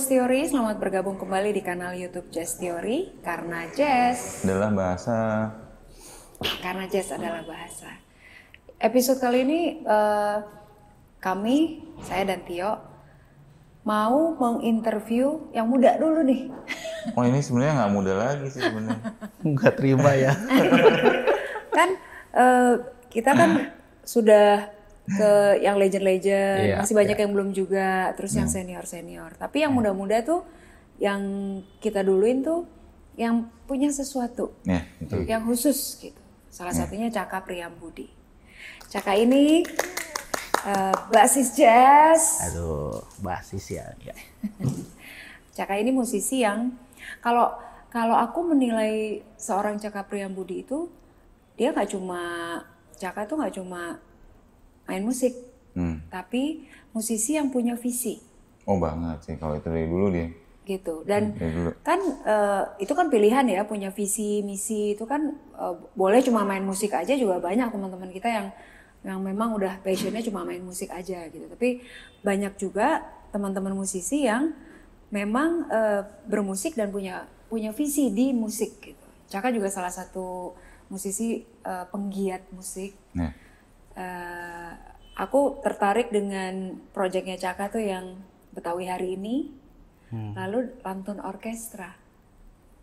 Jazz Theory, selamat bergabung kembali di kanal YouTube Jazz Theory karena jazz adalah bahasa. Karena jazz adalah bahasa. Episode kali ini uh, kami, saya dan Tio mau menginterview yang muda dulu nih. Oh ini sebenarnya nggak muda lagi sih sebenarnya. Nggak terima ya. kan uh, kita kan sudah ke yang legend-legend, yeah, masih banyak yeah. yang belum juga, terus yeah. yang hmm. senior-senior. Tapi yang muda hmm. muda-muda tuh yang kita duluin tuh yang punya sesuatu. Yeah, itu. Yang khusus gitu. Salah yeah. satunya Caka priambudi Budi. Caka ini uh, basis jazz. Aduh, basis ya. ya. Caka ini musisi yang kalau kalau aku menilai seorang Caka priambudi itu dia nggak cuma Caka tuh nggak cuma main musik. Hmm. Tapi musisi yang punya visi. Oh banget sih kalau itu dari dulu dia. Gitu. Dan hmm, kan uh, itu kan pilihan ya punya visi misi itu kan uh, boleh cuma main musik aja juga banyak teman-teman kita yang yang memang udah passionnya cuma main musik aja gitu. Tapi banyak juga teman-teman musisi yang memang uh, bermusik dan punya punya visi di musik gitu. Caka juga salah satu musisi uh, penggiat musik. Yeah. Eh, aku tertarik dengan proyeknya Caka tuh yang Betawi hari ini, hmm. lalu Lantun Orkestra.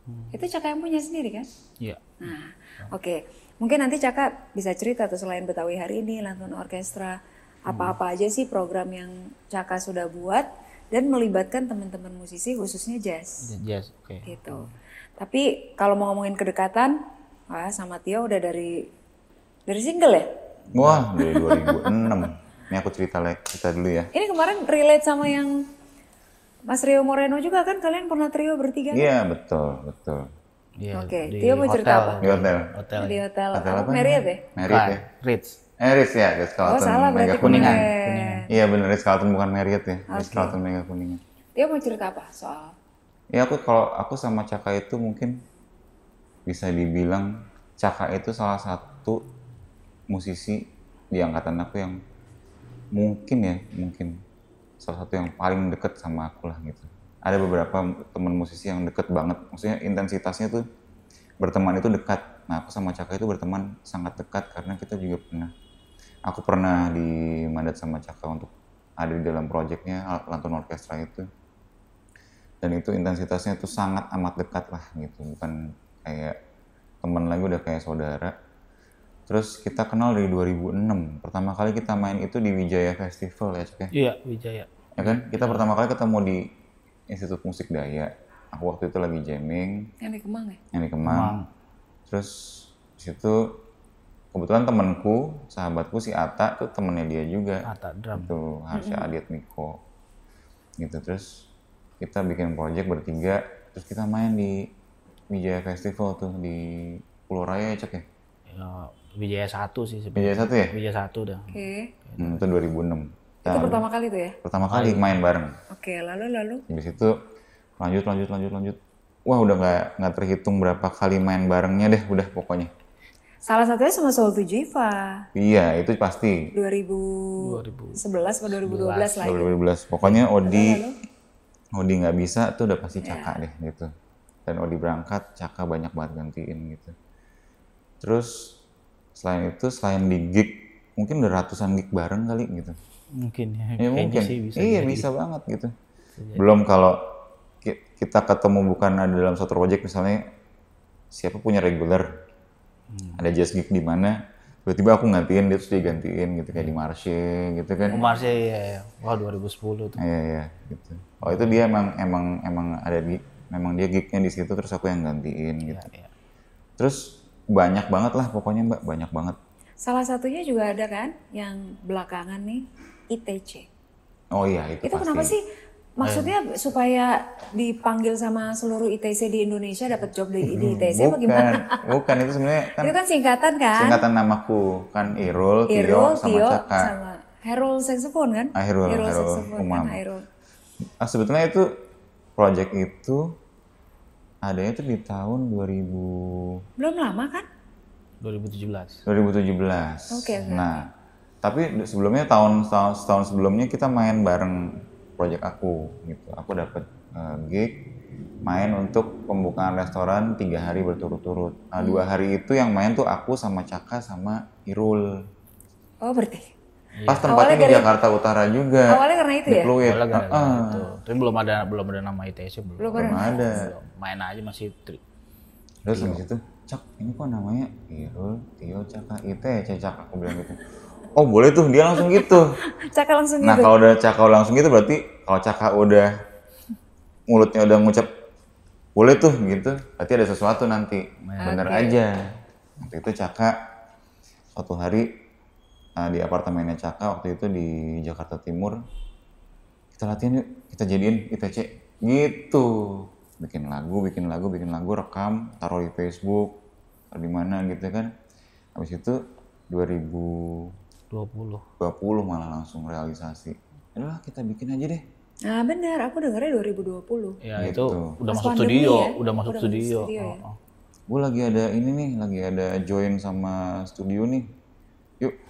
Hmm. Itu Caka yang punya sendiri kan? Iya. Nah, oke. Okay. Mungkin nanti Caka bisa cerita tuh selain Betawi hari ini, Lantun Orkestra, hmm. apa-apa aja sih program yang Caka sudah buat dan melibatkan teman-teman musisi khususnya jazz. Jazz, oke. Okay. Gitu. Tapi kalau mau ngomongin kedekatan, wah sama Tio udah dari dari single ya? Wah, nah, dari 2006. Ini aku cerita kita dulu ya. Ini kemarin relate sama yang Mas Rio Moreno juga kan kalian pernah trio bertiga? Iya, kan? betul, betul. Iya, Oke, okay. Tio mau cerita apa? Di hotel. hotel. Di hotel. hotel apa? Marriott ya? Marriott ya? Ritz. Eh, Ritz ya, Ritz Carlton. Oh, salah Mega berarti Kuningan. Kuningan. Iya benar, Ritz Carlton bukan Marriott ya. Okay. Ritz Carlton Mega Kuningan. Dia mau cerita apa soal? Ya aku kalau aku sama Caka itu mungkin bisa dibilang Caka itu salah satu musisi di angkatan aku yang mungkin ya mungkin salah satu yang paling deket sama aku lah gitu ada beberapa teman musisi yang deket banget maksudnya intensitasnya tuh berteman itu dekat nah aku sama Caka itu berteman sangat dekat karena kita juga pernah aku pernah di mandat sama Caka untuk ada di dalam proyeknya Lantun Orkestra itu dan itu intensitasnya tuh sangat amat dekat lah gitu bukan kayak teman lagi udah kayak saudara Terus kita kenal dari 2006. Pertama kali kita main itu di Wijaya Festival ya, Cek ya? Iya, Wijaya. Ya kan? Kita pertama kali ketemu di Institut Musik Daya. Aku waktu itu lagi jamming. Yang di Kemang ya? Yang di Kemang. Kemang. Terus di situ kebetulan temanku, sahabatku si Ata tuh temennya dia juga. Ata drum. Itu Harsha mm -hmm. Adiat Miko. Gitu terus kita bikin project bertiga, terus kita main di Wijaya Festival tuh di Pulau Raya ya, Cek Ya, ya Wijaya satu sih sebenarnya. Wijaya satu ya? Wijaya satu dah. Oke. Okay. Hmm, itu 2006. Nah, itu pertama kali tuh ya? Pertama kali lalu. main bareng. Oke, okay, lalu lalu. Habis itu lanjut lanjut lanjut lanjut. Wah udah nggak nggak terhitung berapa kali main barengnya deh, udah pokoknya. Salah satunya sama Soul to Jiva. Iya, itu pasti. 2011 atau 2012 lah. 2012. Ya. Pokoknya Odi Odi nggak bisa tuh udah pasti iya. Caka yeah. deh gitu. Dan Odi berangkat, Caka banyak banget gantiin gitu. Terus selain itu selain di gig mungkin udah ratusan gig bareng kali gitu mungkin ya, ya mungkin sih bisa iya jadi. bisa banget gitu bisa belum kalau kita ketemu bukan ada dalam satu project misalnya siapa punya regular hmm. ada jazz gig di mana tiba-tiba aku gantiin dia terus digantiin gitu kayak di hmm. Marsha gitu kan oh, Marsha ya, ya wah 2010 tuh iya iya gitu oh itu dia emang emang emang ada di memang dia gignya di situ terus aku yang gantiin gitu ya, ya. terus banyak banget lah pokoknya Mbak, banyak banget. Salah satunya juga ada kan yang belakangan nih ITC. Oh iya itu. Itu pasti. kenapa sih? Maksudnya eh. supaya dipanggil sama seluruh ITC di Indonesia dapat job di, di ITC bukan, apa gimana? Bukan, itu sebenarnya kan Itu kan singkatan kan? Singkatan namaku kan Irul, Tio, sama Caka. Herul Sengsepun kan? Herul, ah, Herul, kan Herul. Ah, sebetulnya itu project itu adanya itu di tahun 2000 belum lama kan 2017 2017 oke okay, okay. nah tapi sebelumnya tahun tahun sebelumnya kita main bareng project aku gitu aku dapat uh, eh, gig main untuk pembukaan restoran tiga hari berturut-turut nah, dua hmm. hari itu yang main tuh aku sama Caka sama Irul oh berarti Iya. Pas tempatnya awalnya di Jakarta Utara juga. Awalnya karena itu ya. Pluit. Tapi belum ada belum ada nama Itc belum. Belum, belum ada. Main aja masih tri. Terus habis itu, Cak, ini kok namanya Irul, Tio, Caka, ITS, ya, Cak, aku bilang gitu. Oh boleh tuh, dia langsung gitu. caka langsung nah, gitu. Nah kalau udah Caka langsung gitu berarti kalau Caka udah mulutnya udah ngucap boleh tuh gitu, berarti ada sesuatu nanti. Nah, Bener aja. Nanti itu Caka suatu hari uh, di apartemennya Caka waktu itu di Jakarta Timur kita latihan yuk kita jadiin ITC gitu bikin lagu bikin lagu bikin lagu rekam taruh di Facebook taruh di mana gitu kan habis itu 2020 20 malah langsung realisasi adalah kita bikin aja deh Nah benar, aku dengarnya 2020. Ya gitu. itu udah Mas masuk studio, ya? udah masuk udah studio. Masuk oh, ya? Gue lagi ada ini nih, lagi ada join sama studio nih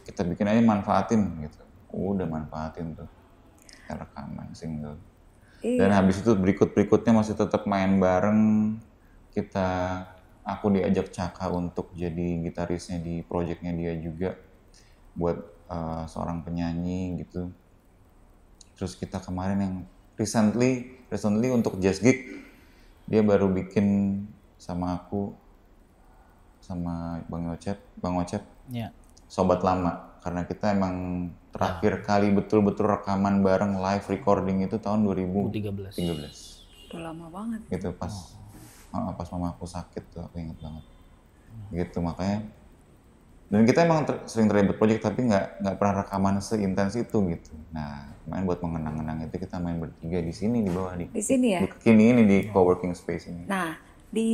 kita bikin aja manfaatin gitu oh, udah manfaatin tuh rekaman single iya. dan habis itu berikut berikutnya masih tetap main bareng kita aku diajak Caka untuk jadi gitarisnya di projectnya dia juga buat uh, seorang penyanyi gitu terus kita kemarin yang recently recently untuk jazz gig dia baru bikin sama aku sama Bang Ocep Bang Ocep yeah sobat lama karena kita emang terakhir ah. kali betul-betul rekaman bareng live recording itu tahun 2013. 2013. Udah lama banget. Gitu pas oh. oh. pas mama aku sakit tuh aku inget banget. Oh. Gitu makanya dan kita emang ter, sering terlibat project tapi nggak nggak pernah rekaman seintens itu gitu. Nah main buat mengenang-kenang itu kita main bertiga di sini di bawah di. Di sini ya. Di kekini ini di oh. coworking space ini. Nah di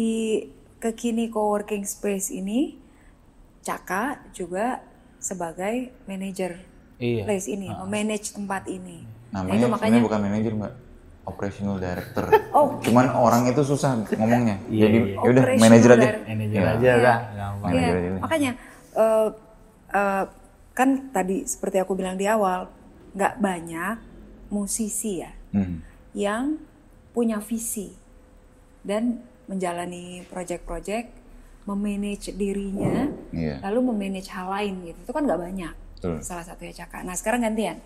kekini coworking space ini Caka juga sebagai manajer iya. place ini, uh manage tempat ini. Namanya nah, itu makanya bukan manajer mbak, operational director. oh. Cuman orang itu susah ngomongnya. iya, Jadi iya. yaudah manajer aja. Manajer ya. aja lah, Ya. Ya. Manager Makanya uh, uh, kan tadi seperti aku bilang di awal, nggak banyak musisi ya hmm. yang punya visi dan menjalani project-project, memanage dirinya yeah. lalu memanage hal lain gitu itu kan nggak banyak True. salah satunya Caka nah sekarang gantian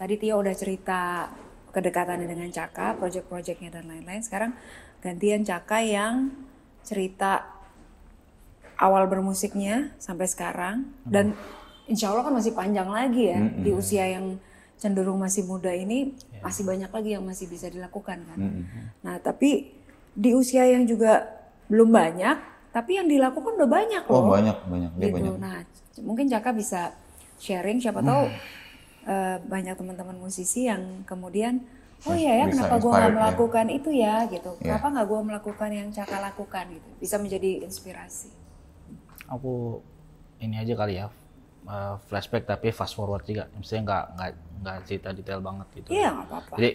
tadi Tio udah cerita kedekatannya dengan Caka project-projectnya dan lain-lain sekarang gantian Caka yang cerita awal bermusiknya sampai sekarang hmm. dan insya Allah kan masih panjang lagi ya hmm. di hmm. usia yang cenderung masih muda ini yeah. masih banyak lagi yang masih bisa dilakukan kan. Hmm. hmm nah tapi di usia yang juga belum banyak tapi yang dilakukan udah banyak oh, loh. Oh banyak, banyak. dia gitu. banyak. Nah, mungkin Jaka bisa sharing. Siapa hmm. tahu uh, eh, banyak teman-teman musisi yang kemudian, oh iya ya, kenapa gue nggak iya. melakukan ya. itu ya, gitu. Iya. Kenapa nggak gue melakukan yang Caka lakukan, gitu. Bisa menjadi inspirasi. Aku ini aja kali ya, eh, flashback tapi fast forward juga. Misalnya nggak nggak nggak cerita detail banget gitu. Iya nggak apa-apa. Jadi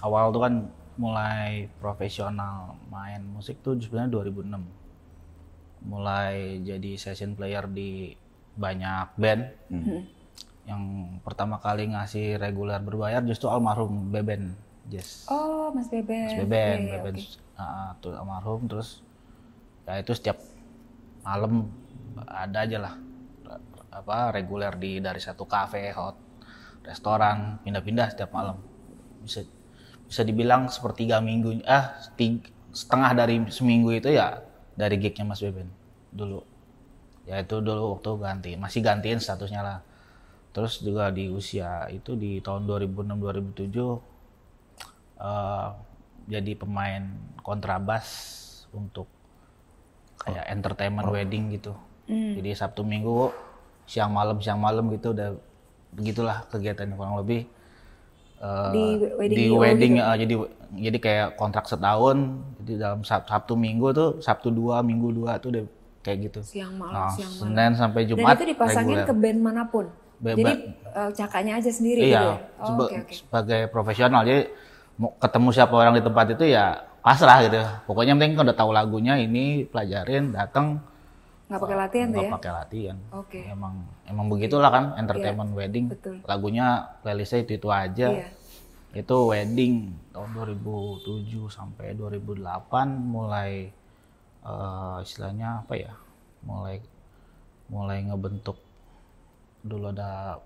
awal tuh kan mulai profesional main musik tuh sebenarnya 2006 mulai jadi session player di banyak band. Hmm. Yang pertama kali ngasih reguler berbayar justru almarhum Beben. Yes. Oh, Mas Beben. Mas Beben, okay, Beben okay. Uh, tuh almarhum terus ya itu setiap malam ada aja lah apa reguler di dari satu kafe, hot, restoran, pindah-pindah setiap malam. Bisa bisa dibilang sepertiga minggu ah tiga, setengah dari seminggu itu ya dari gignya Mas Beben dulu ya itu dulu waktu ganti masih gantiin statusnya lah terus juga di usia itu di tahun 2006 2007 uh, jadi pemain kontrabas untuk kayak oh. entertainment oh. wedding gitu mm. jadi Sabtu Minggu siang malam siang malam gitu udah begitulah kegiatan kurang lebih Eh, di wedding, di wedding gitu. uh, jadi jadi kayak kontrak setahun jadi dalam Sabtu Minggu tuh Sabtu dua Minggu dua tuh deh kayak gitu siang malam nah, siang malam Senin sampai Jumat dan itu dipasangin regular. ke band manapun -be jadi uh, eh, cakaknya aja sendiri iya, gitu ya? oh, seba okay, okay. sebagai profesional jadi mau ketemu siapa orang di tempat itu ya pasrah gitu pokoknya penting udah tahu lagunya ini pelajarin datang nggak pakai latihan tuh ya? pakai latihan. Oke. Okay. Emang emang begitulah kan entertainment yeah. wedding. Betul. Lagunya playlistnya itu itu aja. Yeah. Itu wedding tahun 2007 sampai 2008 mulai uh, istilahnya apa ya? Mulai mulai ngebentuk dulu ada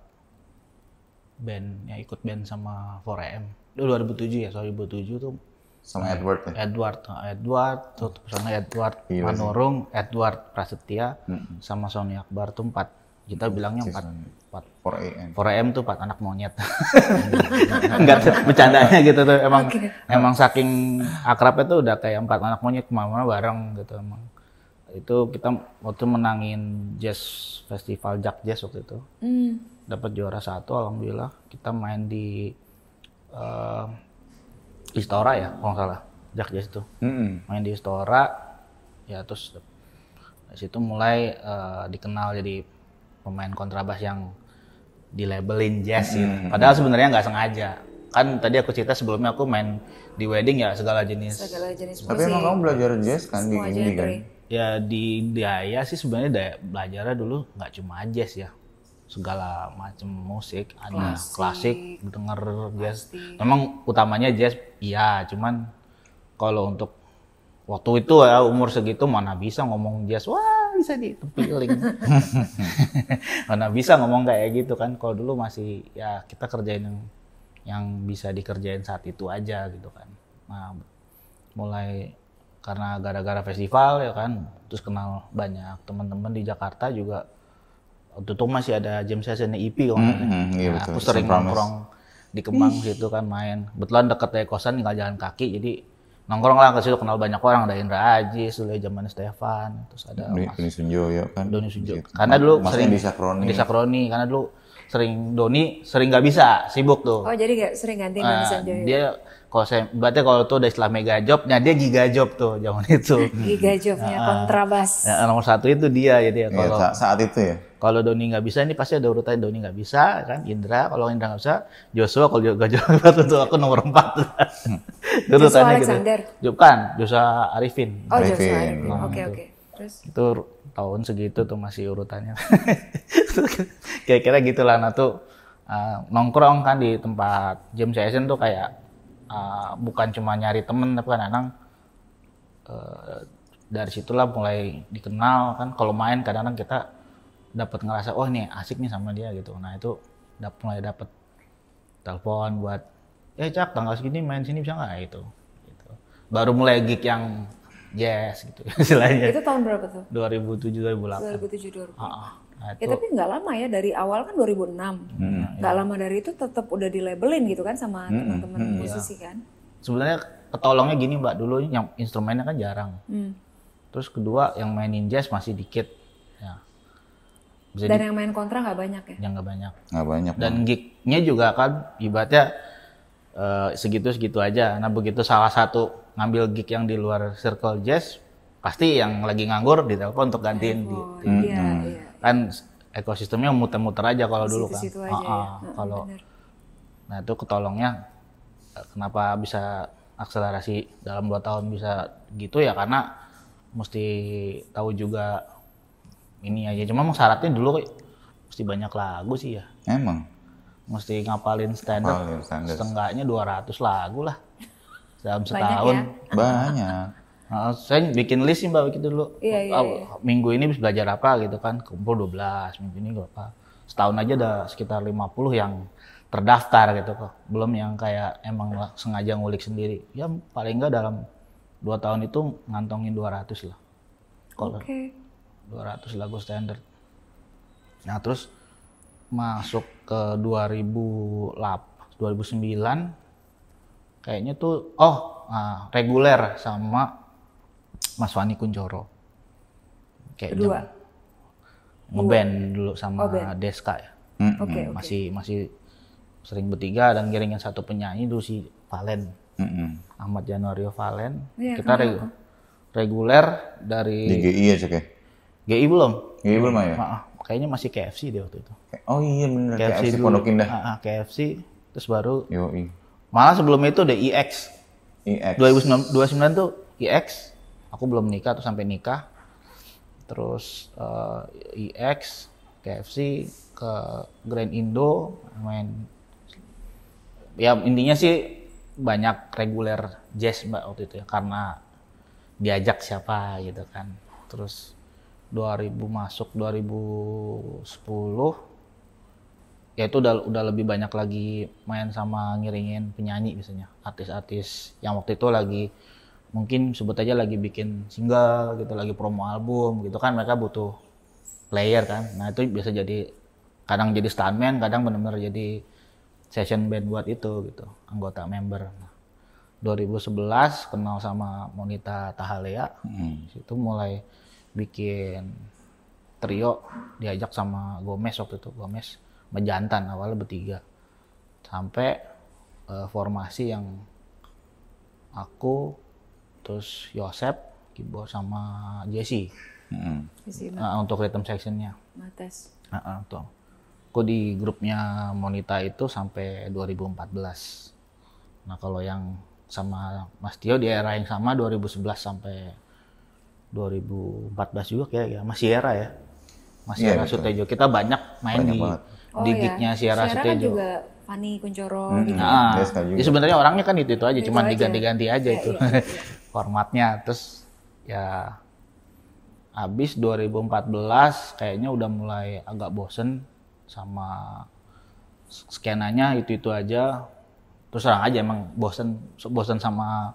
band yang ikut band sama 4M. Dulu 2007 ya, 2007 tuh sama hmm. Edward ya? Edward, oh, Edward, tuh sana Edward Gila Manurung, sih. Iya. Edward Prasetya, mm-hmm. sama Sony Akbar tuh empat. Kita bilangnya empat, empat. AM. four am tuh empat anak monyet. Enggak bercandanya gitu tuh emang okay. emang saking akrabnya tuh udah kayak empat anak monyet kemana-mana bareng gitu emang. Itu kita waktu menangin jazz festival Jack Jazz waktu itu. Mm. Dapat juara satu alhamdulillah. Kita main di uh, Istora ya kalau nggak salah jazz itu mm-hmm. main di Istora ya terus dari situ mulai uh, dikenal jadi pemain kontrabas yang di labelin jazz gitu. Mm-hmm. Padahal sebenarnya nggak sengaja. Kan tadi aku cerita sebelumnya aku main di wedding ya segala jenis. Segala jenis Tapi emang kamu belajar jazz kan Semua di ini kan? Ya di Daya sih sebenarnya daya, belajarnya dulu nggak cuma jazz ya segala macam musik, ada klasik, klasik denger jazz. Memang utamanya jazz, iya, cuman kalau untuk waktu itu ya umur segitu mana bisa ngomong jazz, wah bisa di tempiling. mana bisa ngomong kayak gitu kan. Kalau dulu masih ya kita kerjain yang yang bisa dikerjain saat itu aja gitu kan. Nah, mulai karena gara-gara festival ya kan, terus kenal banyak teman-teman di Jakarta juga waktu itu masih ada James Session EP kalau mm -hmm, iya, nah, aku sering nongkrong di Kemang situ kan main. Kebetulan deket dari kosan tinggal jalan kaki jadi nongkrong lah ke situ kenal banyak orang ada Indra Aji, dulu zaman Stefan, terus ada Doni Sunjo ya kan. Doni Sunjo. Gitu. Karena dulu Mas sering di Sakroni. Di Sakroni karena dulu sering Doni sering nggak bisa sibuk tuh. Oh jadi nggak sering ganti nah, bisa Dia kalau saya berarti kalau tuh udah istilah mega job, nah dia giga job tuh zaman itu. giga jobnya nah, kontrabas. Ya, nomor satu itu dia jadi ya, iya, kalau saat itu ya. Kalau Doni nggak bisa ini pasti ada urutan Doni nggak bisa kan Indra kalau Indra nggak bisa Joshua kalau Joshua nggak bisa tuh aku nomor empat. itu hmm. Joshua gitu. Alexander. Gitu. Bukan Joshua Arifin. Oh Arifin. Joshua Arifin. Hmm. Oke oke. Terus? Itu tahun segitu tuh masih urutannya. Kira-kira gitulah nah tuh uh, nongkrong kan di tempat jam session tuh kayak uh, bukan cuma nyari temen tapi kan kadang uh, eh, dari situlah mulai dikenal kan kalau main kadang-kadang kita dapat ngerasa oh nih asik nih sama dia gitu. Nah itu dap mulai dapat telepon buat eh cak tanggal segini main sini bisa nggak itu gitu. Baru mulai gig yang Yes, gitu istilahnya. Itu tahun berapa tuh? 2007 2008. 2007 2008. Ah, nah ya, itu... Ya tapi nggak lama ya dari awal kan 2006. Hmm, nggak iya. lama dari itu tetap udah di labelin gitu kan sama hmm, hmm, teman-teman hmm, musisi ya. kan. Sebenarnya ketolongnya gini Mbak dulu yang instrumennya kan jarang. Hmm. Terus kedua yang mainin jazz masih dikit. Ya. Dan yang main kontra nggak banyak ya? Yang nggak banyak. Nggak banyak. Dan gignya juga kan ibaratnya uh, eh, segitu segitu aja. Nah begitu salah satu ngambil gig yang di luar circle jazz pasti yang lagi nganggur ditelepon untuk gantiin di Iya, hmm. iya. Kan ekosistemnya muter-muter aja kalau dulu kan. Situ uh, ya. kalau nah itu ketolongnya eh, kenapa bisa akselerasi dalam dua tahun bisa gitu ya karena mesti tahu juga ini aja. Cuma mau syaratnya dulu mesti banyak lagu sih ya. Emang mesti ngapalin standar, standar. setengahnya 200 lagu lah dalam setahun banyak. Ya? banyak. Nah, saya bikin list sih mbak begitu dulu. Iya, iya, iya. Minggu ini bisa belajar apa gitu kan, kumpul 12, minggu ini apa. Setahun aja ada sekitar 50 yang terdaftar gitu kok. Belum yang kayak emang sengaja ngulik sendiri. Ya paling enggak dalam dua tahun itu ngantongin 200 lah. Kalau okay. 200 lagu standar. Nah terus masuk ke 2008, 2009 kayaknya tuh oh nah, reguler sama Mas Wani Kunjoro kayak dua ngeband dulu sama oh, Deska ya mm -hmm. okay, okay. masih masih sering bertiga dan giringnya satu penyanyi dulu si Valen mm -hmm. Ahmad Januario Valen yeah, kita reg reguler dari di GI ya cek GI belum GI belum ya Ma- kayaknya masih KFC dia waktu itu oh iya benar KFC, KFC dulu. Pondok Indah ah, ah, KFC terus baru Yoi Malah sebelum itu ada IX. EX. 2009, 2009 tuh IX. E Aku belum nikah atau sampai nikah. Terus uh, eh, IX, e KFC, ke Grand Indo, main. Ya intinya sih banyak reguler jazz mbak waktu itu ya karena diajak siapa gitu kan. Terus 2000 masuk 2010 ya itu udah udah lebih banyak lagi main sama ngiringin penyanyi biasanya artis-artis yang waktu itu lagi mungkin sebut aja lagi bikin single gitu lagi promo album gitu kan mereka butuh player kan nah itu biasa jadi kadang jadi stuntman kadang benar-benar jadi session band buat itu gitu anggota member nah, 2011 kenal sama Monita Tahalea hmm. itu mulai bikin trio diajak sama Gomez waktu itu Gomez Mejantan awalnya bertiga sampai uh, formasi yang aku terus Yosep keyboard sama Jesse Hmm. uh, untuk rhythm sectionnya Mates uh, uh, tuh aku di grupnya Monita itu sampai 2014 nah kalau yang sama Mas Tio di era yang sama 2011 sampai 2014 juga kayak ya masih era ya masih yeah, iya, Sutejo kita banyak main banyak di banget oh, di gignya iya. kan gitu ya. Ah. Iya, Siara, Setejo. Kan juga Fani Kuncoro hmm. gitu. Nah, yes, ya sebenarnya orangnya kan itu itu aja, cuma diganti-ganti aja, aja iya, itu iya, formatnya. Terus ya habis 2014 kayaknya udah mulai agak bosen sama skenanya itu itu aja. Terus terang aja emang bosen bosen sama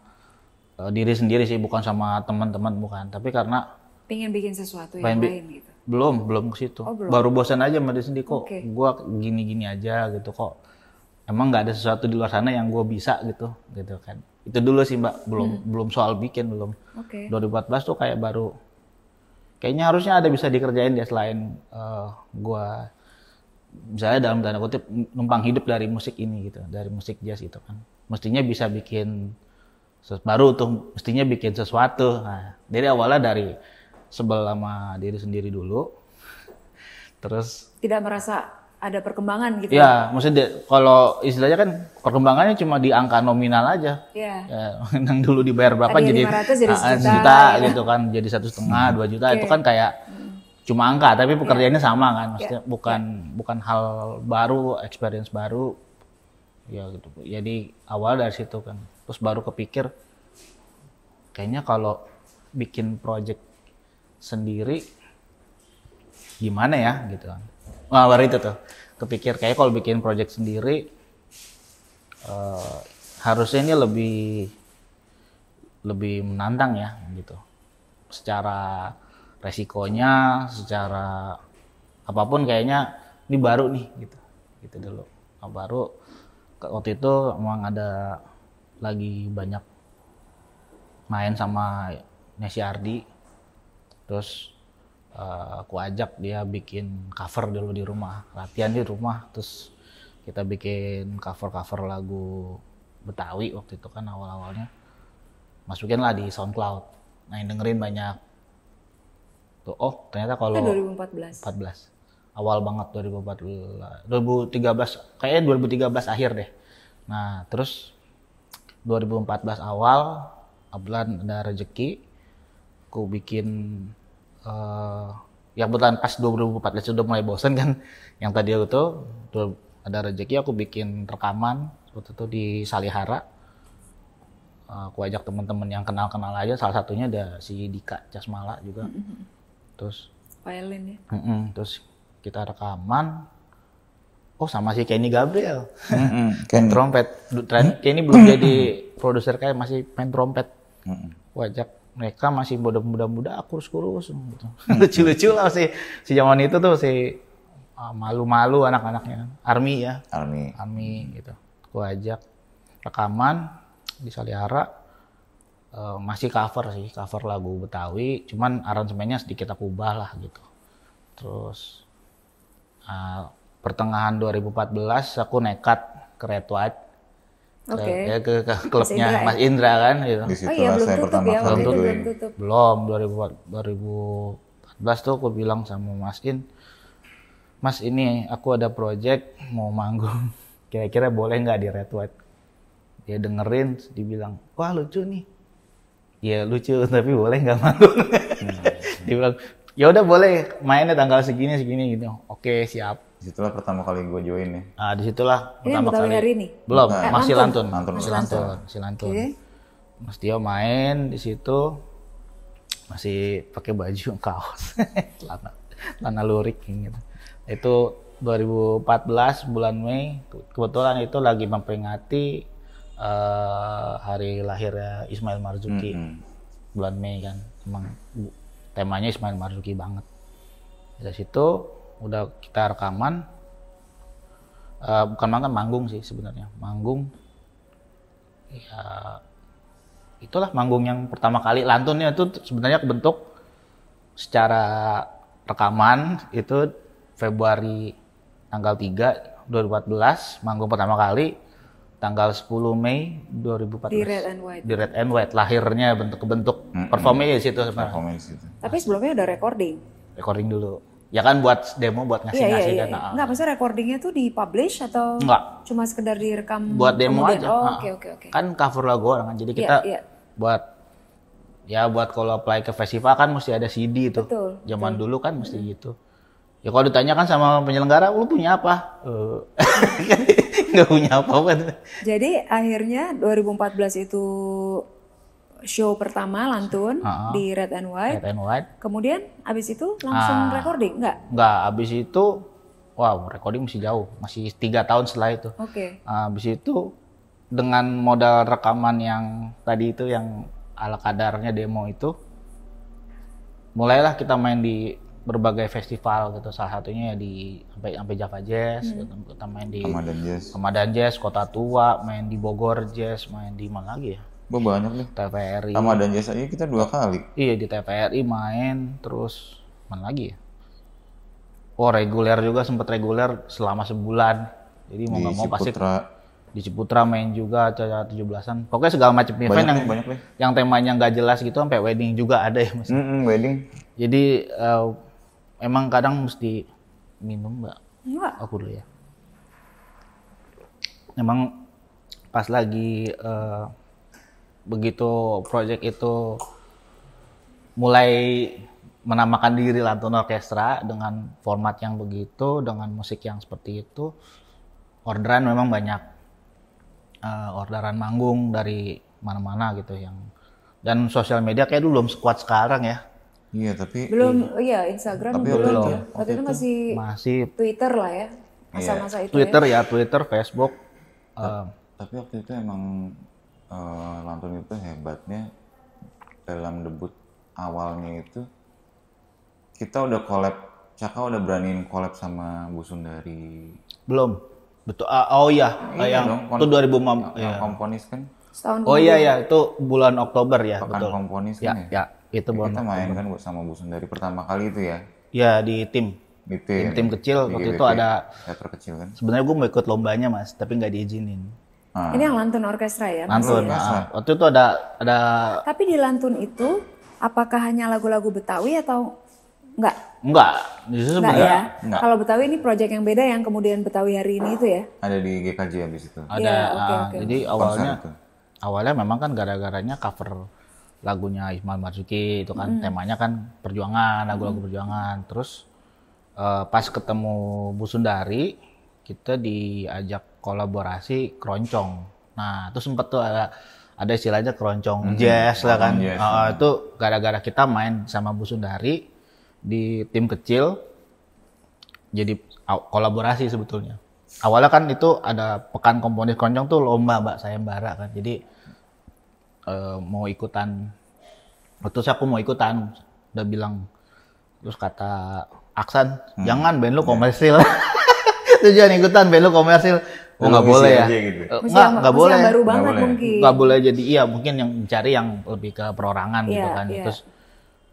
uh, diri sendiri sih bukan sama teman-teman bukan, tapi karena pengen bikin sesuatu yang lain gitu. Belum, belum ke situ. Oh, Baru bosan aja sama diri sendiri kok. Okay. gue gini-gini aja gitu kok. Emang nggak ada sesuatu di luar sana yang gue bisa gitu, gitu kan. Itu dulu sih mbak, belum hmm. belum soal bikin belum. Okay. 2014 tuh kayak baru. Kayaknya harusnya ada bisa dikerjain dia selain uh, eh, gue misalnya dalam tanda kutip numpang hidup dari musik ini gitu, dari musik jazz itu kan. Mestinya bisa bikin baru tuh mestinya bikin sesuatu. Nah, dari awalnya dari sebel sama diri sendiri dulu. Terus tidak merasa ada perkembangan gitu. ya, ya? maksudnya kalau istilahnya kan perkembangannya cuma di angka nominal aja. Iya. Ya, yang dulu dibayar berapa Tadi jadi 500 jadi ah, sejuta, sejuta ya. gitu kan, jadi satu setengah, hmm. dua juta okay. itu kan kayak hmm. cuma angka, tapi iya. pekerjaannya yeah. sama kan, iya. maksudnya yeah. bukan yeah. bukan hal baru, experience baru, ya gitu. Jadi ya awal dari situ kan, terus baru kepikir, kayaknya kalau bikin project sendiri gimana ya gitu kan. Nah, baru itu tuh kepikir kayak kalau bikin project sendiri uh, harusnya ini lebih lebih menantang ya gitu. Secara resikonya, secara apapun kayaknya ini baru nih gitu. Gitu dulu. Nah, baru waktu itu emang ada lagi banyak main sama Nesi Ardi terus uh, aku ajak dia bikin cover dulu di rumah latihan di rumah terus kita bikin cover-cover lagu Betawi waktu itu kan awal-awalnya masukin lah di SoundCloud nah yang dengerin banyak tuh oh ternyata kalau 2014 14 awal banget 2014 2013 kayaknya 2013 akhir deh nah terus 2014 awal Ablan ada rezeki aku bikin uh, ya bulan pas 2014 sudah mulai bosen kan yang tadi aku tuh ada rezeki aku bikin rekaman waktu itu di Salihara eh, aku ajak teman-teman yang kenal-kenal aja salah satunya ada si Dika Jasmala juga mm-hmm. terus violin ya mm -mm, terus kita rekaman oh sama si Kenny Gabriel Kenny. trompet Kenny belum jadi produser kayak masih main trompet mm -hmm. aku ajak mereka masih muda-muda kurus-kurus gitu. Lucu-lucu lah si si zaman itu tuh si ah, malu-malu anak-anaknya. Army ya. Army. Army gitu. Gue ajak rekaman di Salihara uh, eh, masih cover sih, cover lagu Betawi, cuman aransemennya sedikit aku ubah lah gitu. Terus uh, pertengahan 2014 aku nekat ke Red White okay. ya ke, ke klubnya Mas Indra, Mas ya? Indra kan gitu. Di situ oh iya, belum saya tutup pertama ya, kali belum, belum 2014, 2014 tuh aku bilang sama Mas In, Mas ini aku ada project mau manggung, kira-kira boleh nggak di Red White? Dia dengerin, dibilang, wah lucu nih. Ya lucu tapi boleh nggak manggung? Hmm. Dibilang, ya udah boleh mainnya tanggal segini segini gitu. Oke siap Disitulah pertama kali gue join ya. Ah, disitulah ini pertama kali. hari ini? Belum, nah, masih lantun. Lantun. Masih lantun. Masih lantun. Okay. Mas Tio main di situ masih pakai baju kaos lana, lana lurik gitu. Itu 2014 bulan Mei kebetulan itu lagi memperingati uh, hari lahirnya Ismail Marzuki mm -hmm. bulan Mei kan emang temanya Ismail Marzuki banget dari situ udah kita rekaman uh, bukan makan manggung sih sebenarnya manggung ya itulah manggung yang pertama kali lantunnya itu sebenarnya kebentuk secara rekaman itu Februari tanggal 3 2014 manggung pertama kali tanggal 10 Mei 2014 di Red and White di Red and White lahirnya bentuk kebentuk mm -hmm. di situ sebenarnya. situ. Tapi sebelumnya udah recording. Recording dulu. Ya kan buat demo, buat ngasih-ngasih iya, iya, iya. dana. Enggak, ah. maksudnya recordingnya tuh di-publish atau Enggak. cuma sekedar direkam? Buat demo kemudian? aja. Oh, ah. oke, oke, oke. Kan cover lagu orang kan, jadi iya, kita iya, buat ya buat kalau apply ke festival kan mesti ada CD itu. Zaman betul. dulu kan mesti hmm. gitu. Ya kalau ditanyakan sama penyelenggara, lu punya apa? Eh. Nggak punya apa-apa. Jadi akhirnya 2014 itu show pertama Lantun uh -huh. di Red and White. Red and White. Kemudian abis itu langsung uh, recording nggak? Nggak, abis itu wow recording masih jauh, masih tiga tahun setelah itu. Oke. Okay. Uh, abis itu dengan modal rekaman yang tadi itu yang ala kadarnya demo itu, mulailah kita main di berbagai festival gitu salah satunya ya di sampai sampai Java Jazz hmm. Gitu, kita main di Kamadan Jazz. Kamadan Jazz Kota Tua main di Bogor Jazz main di mana lagi ya Gue banyak nih. TVRI. Sama dan jasa ini iya, kita dua kali. Iya di TVRI main terus mana lagi ya? Oh reguler juga sempat reguler selama sebulan. Jadi mau nggak mau pasti di Ciputra main juga acara tujuh belasan Pokoknya segala macam event banyak yang nih, banyak nih. yang temanya nggak jelas gitu sampai wedding juga ada ya Mas. Mm -mm, wedding. Jadi uh, emang kadang mesti minum Mbak. Enggak. Iya. Aku dulu ya. Emang pas lagi uh, begitu project itu mulai menamakan diri Lantun Orkestra dengan format yang begitu, dengan musik yang seperti itu, orderan memang banyak uh, orderan manggung dari mana-mana gitu yang dan sosial media kayak dulu belum sekuat sekarang ya. Iya tapi belum iya Instagram tapi belum. belum. Ya. Waktu itu masih masih Twitter lah ya iya. masa-masa yeah. itu. Ya. Twitter ya, ya Twitter, Facebook. Uh, tapi waktu itu emang uh, itu hebatnya dalam debut awalnya itu kita udah collab Caka udah beraniin collab sama Bu Sundari belum betul uh, oh iya, iya yang dong, itu 2000 ya. Iya. komponis kan Setahun oh iya iya itu bulan Oktober ya Pekan betul komponis ya, kan ya, ya itu bulan kita Oktober. main kan sama Bu Sundari pertama kali itu ya ya di tim di tim, tim, kecil di waktu itu ada kan sebenarnya gue mau ikut lombanya mas tapi nggak diizinin Ah. Ini yang lantun orkestra ya? Lantun. Ya? Waktu itu ada ada. Tapi di lantun itu apakah hanya lagu-lagu Betawi atau enggak? Enggak, justru enggak, enggak. ya. Enggak. Kalau Betawi ini proyek yang beda yang kemudian Betawi hari ini itu ya? Ada di GKJ habis itu. Ada. Ya, okay, ah, okay. Jadi awalnya awalnya memang kan gara-garanya cover lagunya Ismail Marzuki itu kan hmm. temanya kan perjuangan, lagu-lagu perjuangan. Terus uh, pas ketemu Bu Sundari kita diajak kolaborasi keroncong. Nah, itu sempat tuh ada ada istilahnya keroncong mm -hmm. jazz lah kan. -hmm. Uh, itu gara-gara kita main sama Bu Sundari di tim kecil jadi kolaborasi sebetulnya. Awalnya kan itu ada pekan komponis keroncong tuh lomba Mbak sayembara kan. Jadi uh, mau ikutan waktu terus aku mau ikutan udah bilang terus kata Aksan hmm. jangan band lu iya. komersil yeah. tujuan ikutan band lu komersil Oh nggak boleh ya? Gitu. Nggak nggak boleh. baru gak boleh. mungkin. Nggak boleh jadi iya mungkin yang mencari yang lebih ke perorangan yeah, gitu kan. Yeah. Terus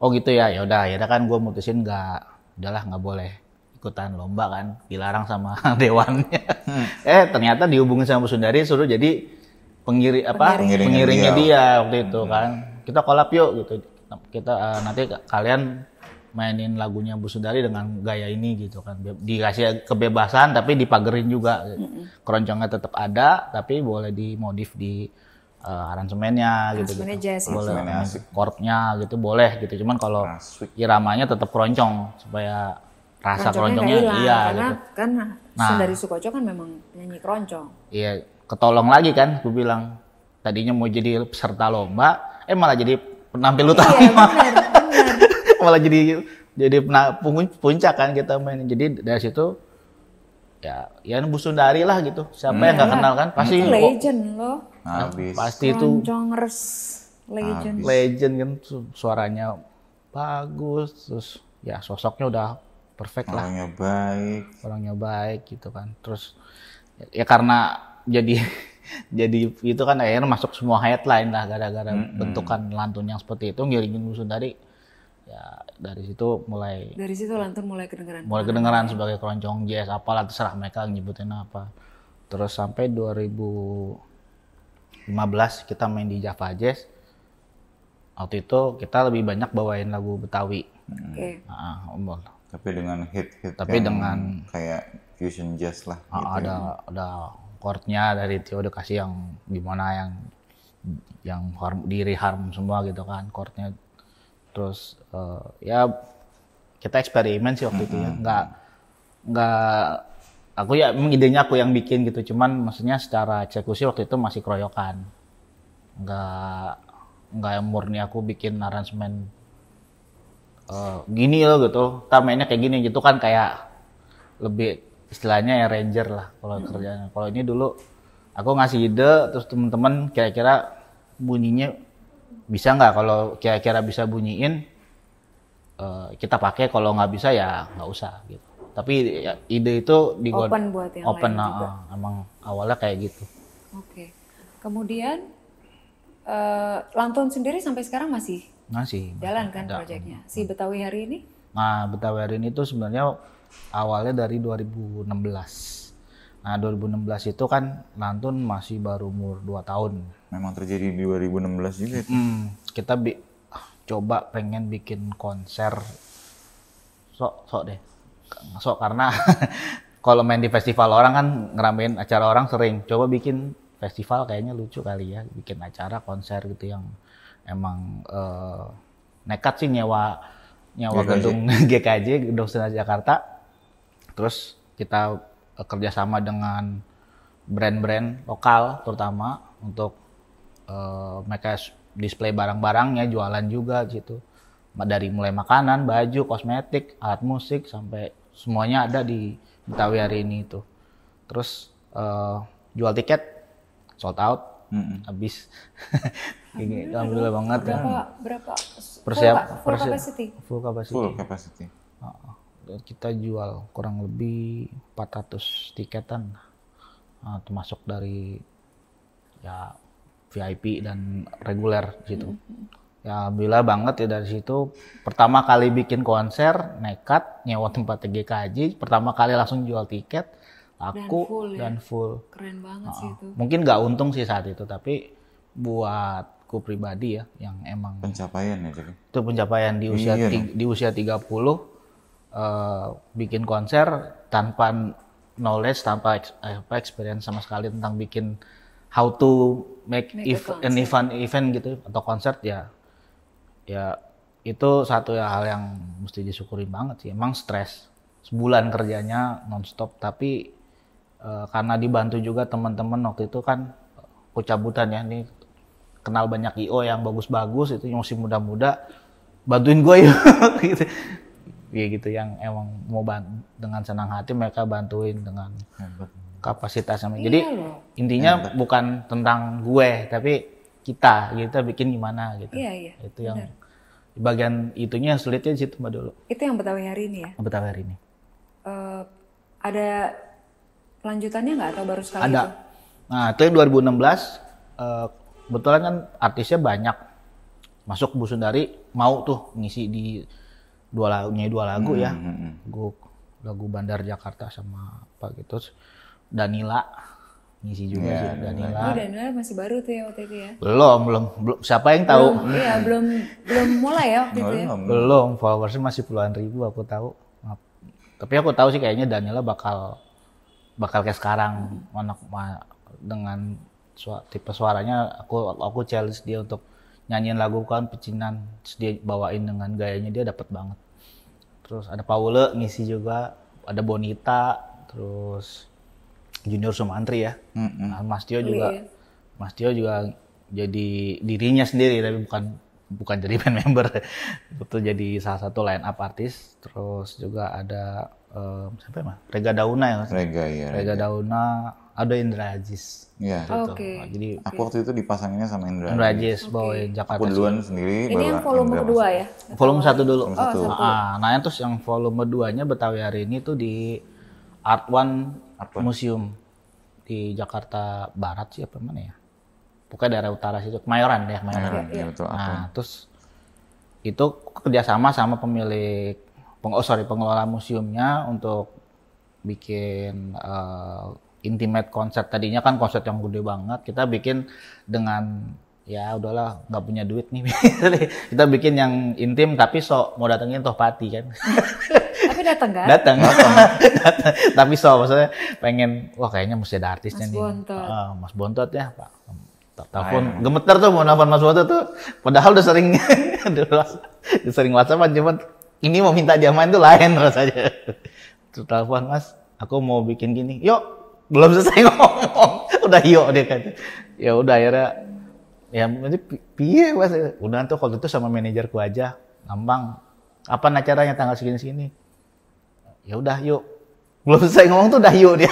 oh gitu ya ya udah akhirnya kan gue mutusin nggak udahlah nggak boleh ikutan lomba kan dilarang sama dewannya. Hmm. eh ternyata dihubungin sama Sundari suruh jadi pengiri apa pengiringnya, pengiringnya dia. waktu itu hmm. kan. Kita kolab yuk gitu. Kita uh, nanti kalian mainin lagunya Bu Sundari dengan gaya ini gitu kan dikasih kebebasan tapi dipagerin juga mm -hmm. keroncongnya tetap ada tapi boleh dimodif di uh, aransemennya gitu gitu jazz, boleh gitu. chordnya gitu boleh gitu cuman kalau ah, iramanya tetap keroncong supaya rasa keroncongnya, keroncongnya iya karena gitu. kan nah, Sundari Sukoco kan memang nyanyi keroncong iya ketolong lagi kan gue bilang tadinya mau jadi peserta lomba eh malah jadi penampil iya, utama iya, malah jadi jadi nah, puncak kan kita main. Jadi dari situ ya ya Sundari lah gitu. Siapa hmm. yang nggak hmm. kenal kan pasti itu legend loh. Habis. Pasti itu legend. Abis. Legend kan suaranya bagus terus ya sosoknya udah perfect lah. Orangnya baik. Orangnya baik gitu kan. Terus ya karena jadi jadi itu kan akhirnya masuk semua headline lah gara-gara mm -hmm. bentukan lantun yang seperti itu ngiringin dari ya dari situ mulai dari situ lantun mulai kedengeran mulai kedengeran sebagai keroncong jazz apalah terserah mereka nyebutin apa terus sampai 2015 kita main di Java Jazz waktu itu kita lebih banyak bawain lagu Betawi okay. nah, tapi dengan hit hit tapi dengan kayak fusion jazz lah ah, gitu ya. ada ya. ada chordnya dari Tio udah kasih yang gimana yang yang harm, diri harm semua gitu kan chordnya terus uh, ya kita eksperimen sih waktu mm -hmm. itu ya nggak nggak aku ya idenya aku yang bikin gitu cuman maksudnya secara eksekusi waktu itu masih keroyokan nggak nggak murni aku bikin aransemen uh, eh, gini loh gitu tamennya kayak gini gitu kan kayak lebih istilahnya ya ranger lah kalau hmm. kerjanya kalau ini dulu aku ngasih ide terus teman-teman kira-kira bunyinya bisa nggak kalau kira-kira bisa bunyiin uh, kita pakai kalau nggak bisa ya nggak usah gitu tapi ya, ide itu di open buat yang open lain uh, juga. Ah. emang awalnya kayak gitu oke okay. kemudian uh, eh, Lantun sendiri sampai sekarang masih masih jalan kan proyeknya hmm. si Betawi hari ini nah Betawi hari ini itu sebenarnya awalnya dari 2016 nah 2016 itu kan Lantun masih baru umur 2 tahun memang terjadi di 2016 juga itu. Hmm, kita bi coba pengen bikin konser sok sok deh sok karena kalau main di festival orang kan ngeramein acara orang sering coba bikin festival kayaknya lucu kali ya bikin acara konser gitu yang emang uh, nekat sih nyewa nyewa GKJ. gedung GKJ gedung Senat Jakarta terus kita kerjasama dengan brand-brand lokal terutama untuk uh, mereka display barang-barangnya jualan juga gitu dari mulai makanan baju kosmetik alat musik sampai semuanya ada di Betawi hari ini itu terus uh, jual tiket sold out mm-hmm. habis gini alhamdulillah banget ya. berapa kan. berapa persiap full, persiap, capacity full capacity full capacity kita jual kurang lebih 400 tiketan uh, termasuk dari ya VIP dan reguler gitu. Mm-hmm. Ya bila banget ya dari situ pertama kali bikin konser nekat nyewa tempat GKJ, pertama kali langsung jual tiket aku dan full. Ya? Dan ya? full. Keren banget uh sih itu. Mungkin nggak untung sih saat itu tapi buatku pribadi ya yang emang pencapaian ya Itu pencapaian di usia iya, di usia 30 uh, eh, bikin konser tanpa knowledge tanpa apa experience sama sekali tentang bikin how to make, make if, an event event gitu atau konser ya ya itu satu ya, hal yang mesti disyukuri banget sih emang stres sebulan kerjanya nonstop tapi e, karena dibantu juga teman-teman waktu itu kan kucabutan ya nih kenal banyak io yang bagus-bagus itu yang masih muda-muda bantuin gue ya gitu ya gitu yang emang mau bantu, dengan senang hati mereka bantuin dengan kapasitas sama. Iya Jadi loh. intinya nah, bukan tentang gue tapi kita kita gitu, bikin gimana gitu. Iya iya. Itu yang benar. bagian itunya sulitnya di situ mbak dulu. Itu yang Betawi hari ini ya. Betawi hari ini. Uh, ada lanjutannya nggak atau baru sekali ada. itu? Nah itu yang 2016 uh, eh, kebetulan kan artisnya banyak masuk Bu Sundari mau tuh ngisi di dua lagunya dua lagu ya. hmm, ya. Hmm, lagu lagu Bandar Jakarta sama apa gitu. Terus, Danila ngisi juga yeah, sih Danila. Oh Danila masih baru tuh ya waktu itu ya? Belum belum belum siapa yang tahu? Belum, iya hmm. belum belum mulai ya waktu itu ya? Belum followersnya masih puluhan ribu aku tahu. Tapi aku tahu sih kayaknya Danila bakal bakal kayak sekarang anak dengan suara, tipe suaranya aku aku challenge dia untuk nyanyiin lagu kan pecinan terus dia bawain dengan gayanya dia dapat banget terus ada Paula ngisi juga ada Bonita terus Junior Sumantri ya. Mm -hmm. Mas Tio oh, juga yeah. Mas Tio juga jadi dirinya sendiri tapi bukan bukan jadi band member. Itu jadi salah satu line up artis. Terus juga ada um, siapa ya, Mas? Rega Dauna ya. Mas? Rega ya. Rega, Rega. Dauna, ada Indra Aziz. Iya. Oke. Okay. Nah, jadi aku waktu itu dipasanginnya sama Indra. Indra Aziz okay. bawa Jakarta. Aku duluan sih. sendiri. Ini yang volume Indra kedua ya? Volume satu dulu. oh, satu. Ah, ah. nah, terus yang volume keduanya Betawi hari ini tuh di Art One, Art One. Museum di Jakarta Barat sih apa mana ya? Pokoknya daerah utara situ, Kemayoran deh, Kemayoran. Ya, ya. itu nah, terus itu kerjasama sama pemilik peng, oh sorry pengelola museumnya untuk bikin uh, intimate konser tadinya kan konser yang gede banget kita bikin dengan ya udahlah nggak punya duit nih kita bikin yang intim tapi sok mau datengin toh pati kan tapi datang kan? Datang. tapi so maksudnya pengen wah kayaknya mesti ada artisnya Mas nih. Bontot. Uh, Mas Bontot ya, Pak. Ah, telepon ya. gemeter tuh mau nelfon Mas Bontot tuh. Padahal udah sering udah sering WhatsApp cuman ini mau minta dia main tuh lain rasanya. Terus telepon, "Mas, aku mau bikin gini." Yuk, belum selesai ngomong. udah yuk dia kata. Ya udah akhirnya ya nanti piye mas udah tuh kalau itu sama manajerku aja gampang apa acaranya tanggal segini segini ya udah yuk belum selesai ngomong tuh dah yuk dia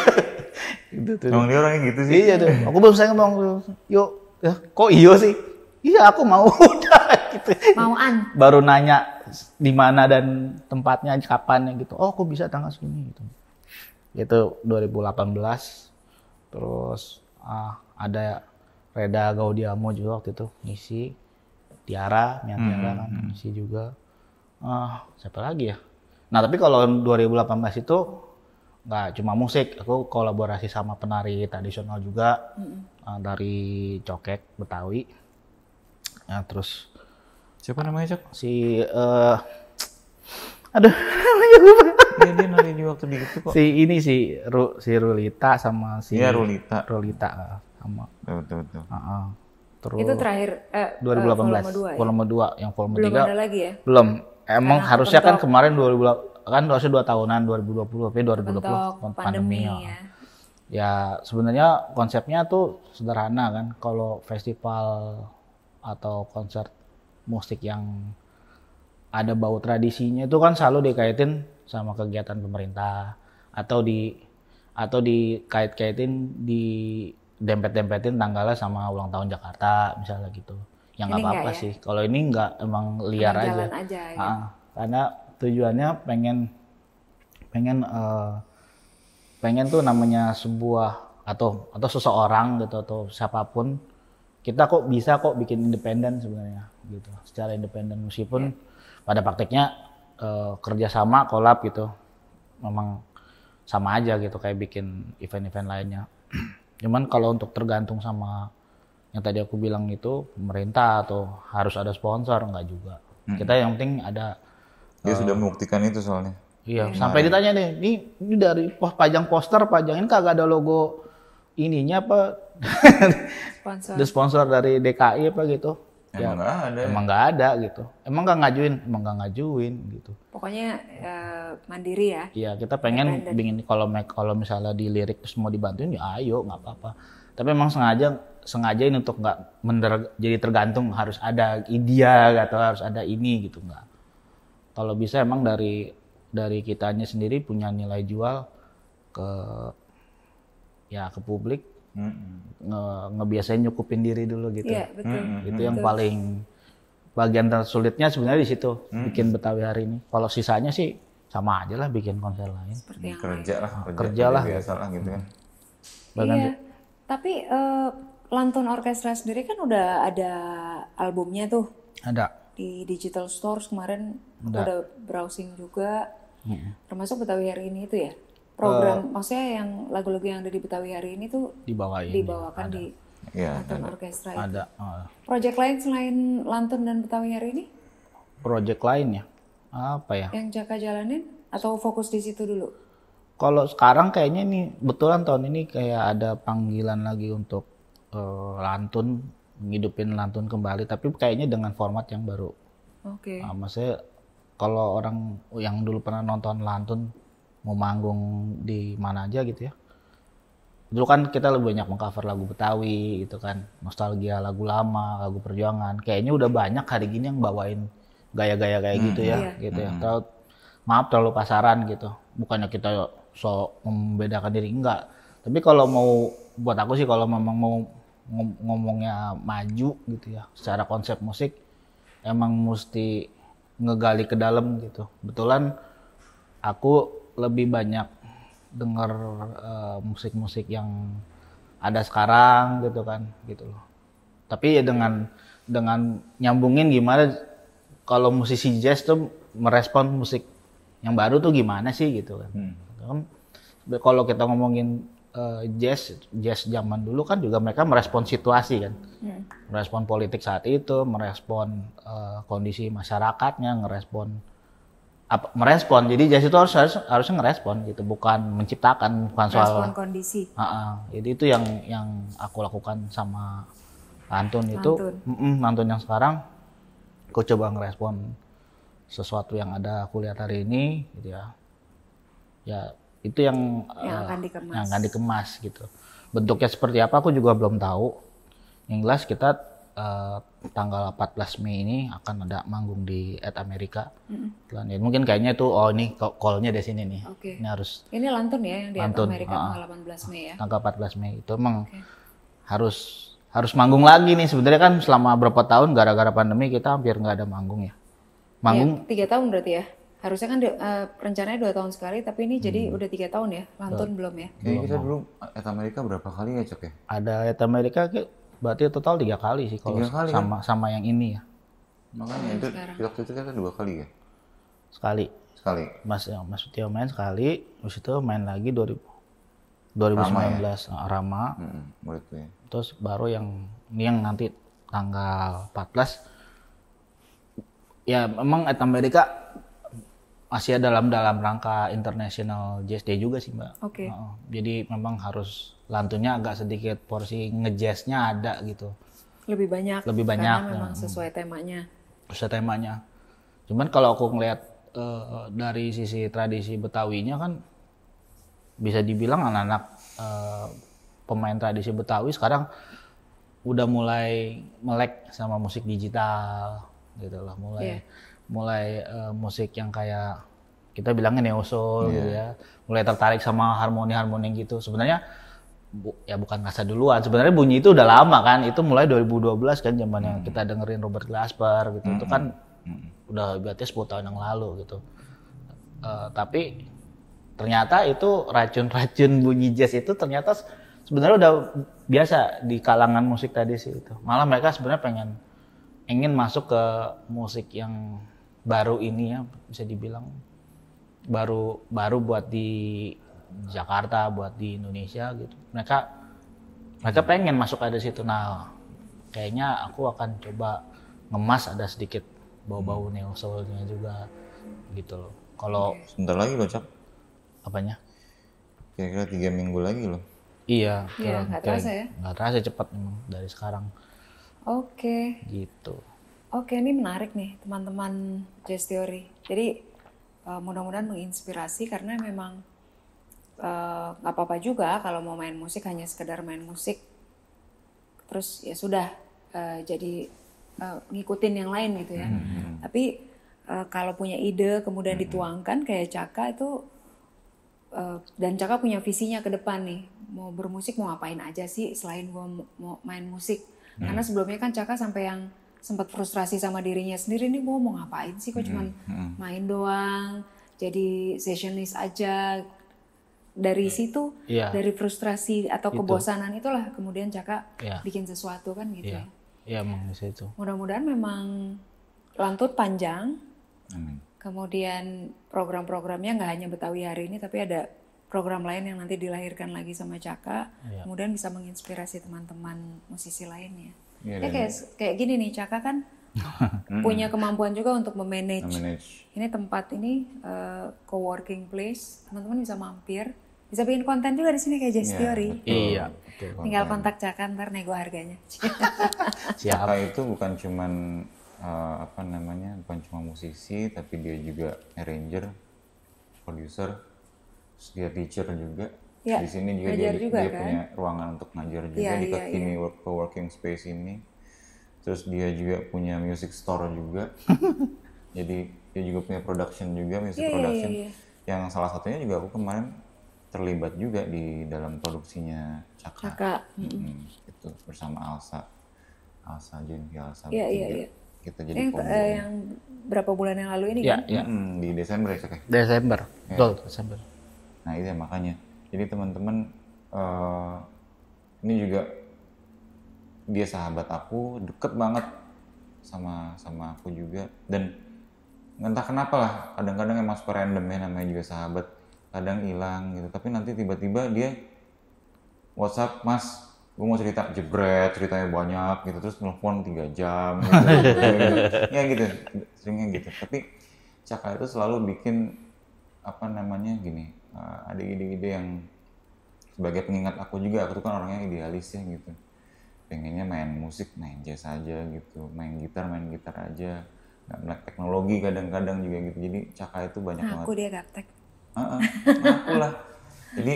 gitu tuh ngomong dia orangnya gitu sih iya tuh aku belum selesai ngomong yuk ya, kok iyo sih iya aku mau udah gitu mau baru nanya di mana dan tempatnya kapan gitu oh aku bisa tanggal segini gitu itu 2018 terus ah ada Reda Gaudiamo juga waktu itu ngisi Tiara, Mia Tiara hmm. kan hmm, hmm. ngisi juga. Ah, siapa lagi ya? Nah tapi kalau 2018 itu nggak cuma musik, aku kolaborasi sama penari tradisional juga mm. -hmm. dari Cokek Betawi. Ya, terus siapa namanya Cok? Si uh, aduh namanya lupa. Dia, dia nari di waktu begitu kok. Si ini si Ru, si Rulita sama si Iya Rulita. Rulita eh, sama. Betul betul. betul. Uh -uh. Terus, itu terakhir eh, 2018 volume 2, ya? volume 2 yang volume belum 3 belum ada lagi ya belum Emang Karena harusnya kan kemarin 2000 kan harusnya dua tahunan 2020 tapi 2020 pandemi, pandemi ya. ya. ya. sebenarnya konsepnya tuh sederhana kan. Kalau festival atau konser musik yang ada bau tradisinya itu kan selalu dikaitin sama kegiatan pemerintah atau di atau dikait-kaitin di dempet-dempetin tanggalnya sama ulang tahun Jakarta misalnya gitu ya nggak apa-apa ya? sih kalau ini nggak emang liar jalan aja, aja gitu. ah, karena tujuannya pengen pengen uh, pengen tuh namanya sebuah atau atau seseorang gitu atau siapapun kita kok bisa kok bikin independen sebenarnya gitu secara independen meskipun ya. pada prakteknya uh, eh, kerjasama kolab gitu memang sama aja gitu kayak bikin event-event lainnya cuman kalau untuk tergantung sama yang tadi aku bilang itu pemerintah atau harus ada sponsor nggak juga hmm. kita yang penting ada dia uh, sudah eh, membuktikan itu soalnya iya nah, sampai ditanya nih ini, ini dari pos pajang poster pajangin kagak ada logo ininya apa sponsor. the sponsor dari DKI apa gitu ya, emang nggak ada emang nggak ada gitu emang nggak ngajuin emang nggak ngajuin gitu pokoknya uh, mandiri ya iya kita pengen bingin kalau kalau misalnya dilirik terus mau dibantuin ya ayo nggak apa-apa tapi emang sengaja sengajain untuk nggak mender jadi tergantung harus ada idea atau harus ada ini gitu nggak kalau bisa emang dari dari kitanya sendiri punya nilai jual ke ya ke publik mm-hmm. nge ngebiasain nyukupin diri dulu gitu yeah, betul. itu yang betul. paling bagian tersulitnya sebenarnya di situ hmm bikin Betawi hari ini kalau sisanya sih sama aja lah bikin konser lain kerja lah kerja, lah biasa lah gitu kan iya. tapi uh, Lantun Orkestra sendiri kan udah ada albumnya tuh. Ada. Di digital stores kemarin ada. udah browsing juga. Hmm. Termasuk Betawi hari ini itu ya. Program uh, maksudnya yang lagu-lagu yang ada di Betawi hari ini tuh dibawain. Ya? Dibawakan ada. di ya, Lantun ada. Orkestra itu. Ada. Uh. Project lain selain lantun dan Betawi hari ini? Project lain ya. Apa ya? Yang Jaka jalanin atau fokus di situ dulu? kalau sekarang kayaknya nih betulan tahun ini kayak ada panggilan lagi untuk uh, lantun ngidupin lantun kembali tapi kayaknya dengan format yang baru. Oke. Okay. Uh, maksudnya kalau orang yang dulu pernah nonton lantun mau manggung di mana aja gitu ya. Dulu kan kita lebih banyak mengcover lagu Betawi itu kan, nostalgia lagu lama, lagu perjuangan. Kayaknya udah banyak hari gini yang bawain gaya-gaya kayak hmm, gitu ya, iya. gitu ya. Hmm. Terlalu, maaf terlalu pasaran gitu. Bukannya kita so membedakan diri enggak. Tapi kalau mau buat aku sih kalau memang mau ngomongnya maju gitu ya secara konsep musik emang mesti ngegali ke dalam gitu betulan aku lebih banyak denger eh, musik-musik uh, yang ada sekarang gitu kan gitu loh tapi ya dengan dengan nyambungin gimana kalau musisi jazz tuh merespon musik yang baru tuh gimana sih gitu kan hmm. Kan, kalau kita ngomongin Eh, jazz jazz zaman dulu kan juga mereka merespon situasi kan hmm. merespon politik saat itu merespon uh, kondisi masyarakatnya ngerespon apa merespon jadi jazz itu harus harus harusnya ngerespon gitu bukan menciptakan bukan soal respon kondisi uh -uh. jadi itu yang yang aku lakukan sama Antun itu Antun, mm -mm, Antun yang sekarang aku coba ngerespon sesuatu yang ada aku lihat hari ini gitu ya ya itu yang yang eh, akan dikemas, yang akan dikemas gitu. Bentuknya seperti apa aku juga belum tahu. Yang jelas kita uh, tanggal 14 Mei ini akan ada manggung di At Amerika Mm. Ya, mungkin kayaknya tuh oh ini callnya di sini nih. Okay. Ini harus Ini lantun ya yang di lantun, At America tanggal uh, 18 Mei ya. Tanggal 14 Mei itu emang okay. harus harus manggung lagi nih sebenarnya kan selama berapa tahun gara-gara pandemi kita hampir nggak ada manggung ya. Iya, manggung tiga tahun berarti ya? harusnya kan uh, rencananya dua tahun sekali tapi ini hmm. jadi udah tiga tahun ya lantun belum, belum ya kayaknya kita dulu at Amerika berapa kali ya cok ya ada at Amerika berarti total tiga kali sih kalau kali, kan? sama kan? sama yang ini ya makanya itu sekarang. waktu itu kan dua kali ya sekali sekali mas ya, mas Tio main sekali terus itu main lagi 2000 2019 Rama, ya? Eh, Rama. Hmm, terus baru yang ini yang nanti tanggal 14 ya memang at Amerika Asia dalam dalam rangka International JSD juga sih mbak. Oke. Okay. Uh, jadi memang harus lantunya agak sedikit porsi ngejazznya ada gitu. Lebih banyak. Lebih banyak. Karena ya. memang hmm. sesuai temanya. Sesuai temanya. Cuman kalau aku ngelihat uh, dari sisi tradisi Betawinya kan bisa dibilang anak-anak uh, pemain tradisi Betawi sekarang udah mulai melek sama musik digital gitu loh mulai. Yeah mulai uh, musik yang kayak kita bilangnya neo soul yeah. gitu iya. ya mulai tertarik sama harmoni-harmoni gitu sebenarnya bu, ya bukan ngasa duluan sebenarnya bunyi itu udah lama kan itu mulai 2012 kan zaman yang mm. kita dengerin Robert Glasper gitu hmm. itu kan hmm. udah berarti 10 tahun yang lalu gitu uh, tapi ternyata itu racun-racun bunyi jazz itu ternyata sebenarnya udah biasa di kalangan musik tadi sih itu malah mereka sebenarnya pengen ingin masuk ke musik yang baru ini ya bisa dibilang baru baru buat di Jakarta, buat di Indonesia gitu. Mereka mereka pengen masuk ada situ. Nah, kayaknya aku akan coba ngemas ada sedikit bau-bau hmm. neo soulnya juga gitu loh. Kalau sebentar lagi loh, Cak. Apanya? Kira-kira tiga minggu lagi loh. Iya, iya, nggak terasa ya. Nggak terasa cepat memang dari sekarang. Oke. Okay. Gitu. Oke, ini menarik nih teman-teman Jazz Theory. Jadi eh, mudah-mudahan menginspirasi karena memang eh, nggak uh, apa-apa juga kalau mau main musik hanya sekedar main musik. Terus ya sudah uh, jadi uh, ngikutin yang lain gitu ya. Hmm. hmm. Tapi uh, kalau punya ide kemudian hmm. hmm. dituangkan kayak Caka itu Uh, dan Caka punya visinya ke depan nih mau bermusik mau ngapain aja sih selain gue mau main musik hmm. karena sebelumnya kan Caka sampai yang sempat frustrasi sama dirinya sendiri nih gue mau ngapain sih kok cuma main doang jadi sessionist aja dari iya. situ yeah. dari frustrasi atau gitu. kebosanan itulah kemudian Caka yeah. bikin sesuatu kan gitu yeah. ya. Iya emang itu. Mudah-mudahan memang lantut panjang. Amin. Kemudian program-programnya nggak hanya Betawi hari ini tapi ada program lain yang nanti dilahirkan lagi sama Caka. Ya. Kemudian bisa menginspirasi teman-teman musisi lainnya. Iya ya, ya kayak kayak gini nih Caka kan punya kemampuan juga untuk memanage. memanage. Ini tempat ini uh, co-working place, teman-teman bisa mampir, bisa bikin konten juga di sini kayak Jazz yeah, Iya. Okay, iya, Tinggal kontak Caka ntar nego harganya. Caka itu bukan cuman uh, apa namanya, bukan cuma musisi, tapi dia juga arranger, producer, dia teacher juga ya, di sini juga dia, juga, dia kan? punya ruangan untuk ngajar juga ya, di ya, ini ya. Work, Working Space ini. Terus dia juga punya music store juga. Jadi dia juga punya production juga, music ya, production. Ya, ya, Yang salah satunya juga aku kemarin terlibat juga di dalam produksinya Caka. Caka. -hmm. -hmm. Itu bersama Alsa. Alsa Jin ya, Alsa. ya, ya, kita jadi yang, eh, yang berapa bulan yang lalu ini ya, kan? Ya. Hmm, di Desember ya, Desember. Ya. Betul, Desember. Nah, itu ya, makanya jadi teman-teman uh, ini juga dia sahabat aku, deket banget sama sama aku juga dan entah kenapa lah kadang-kadang emang suka random ya namanya juga sahabat kadang hilang gitu tapi nanti tiba-tiba dia WhatsApp mas gue mau cerita jebret ceritanya banyak gitu terus nelfon tiga jam gitu. Ya, gitu. ya gitu seringnya gitu tapi Caka itu selalu bikin apa namanya gini uh, ada ide-ide yang sebagai pengingat aku juga aku tuh kan orangnya idealis ya gitu pengennya main musik main jazz aja gitu main gitar main gitar aja nggak melek teknologi kadang-kadang juga gitu jadi caka itu banyak nah, banget aku dia gaptek uh -uh, aku lah jadi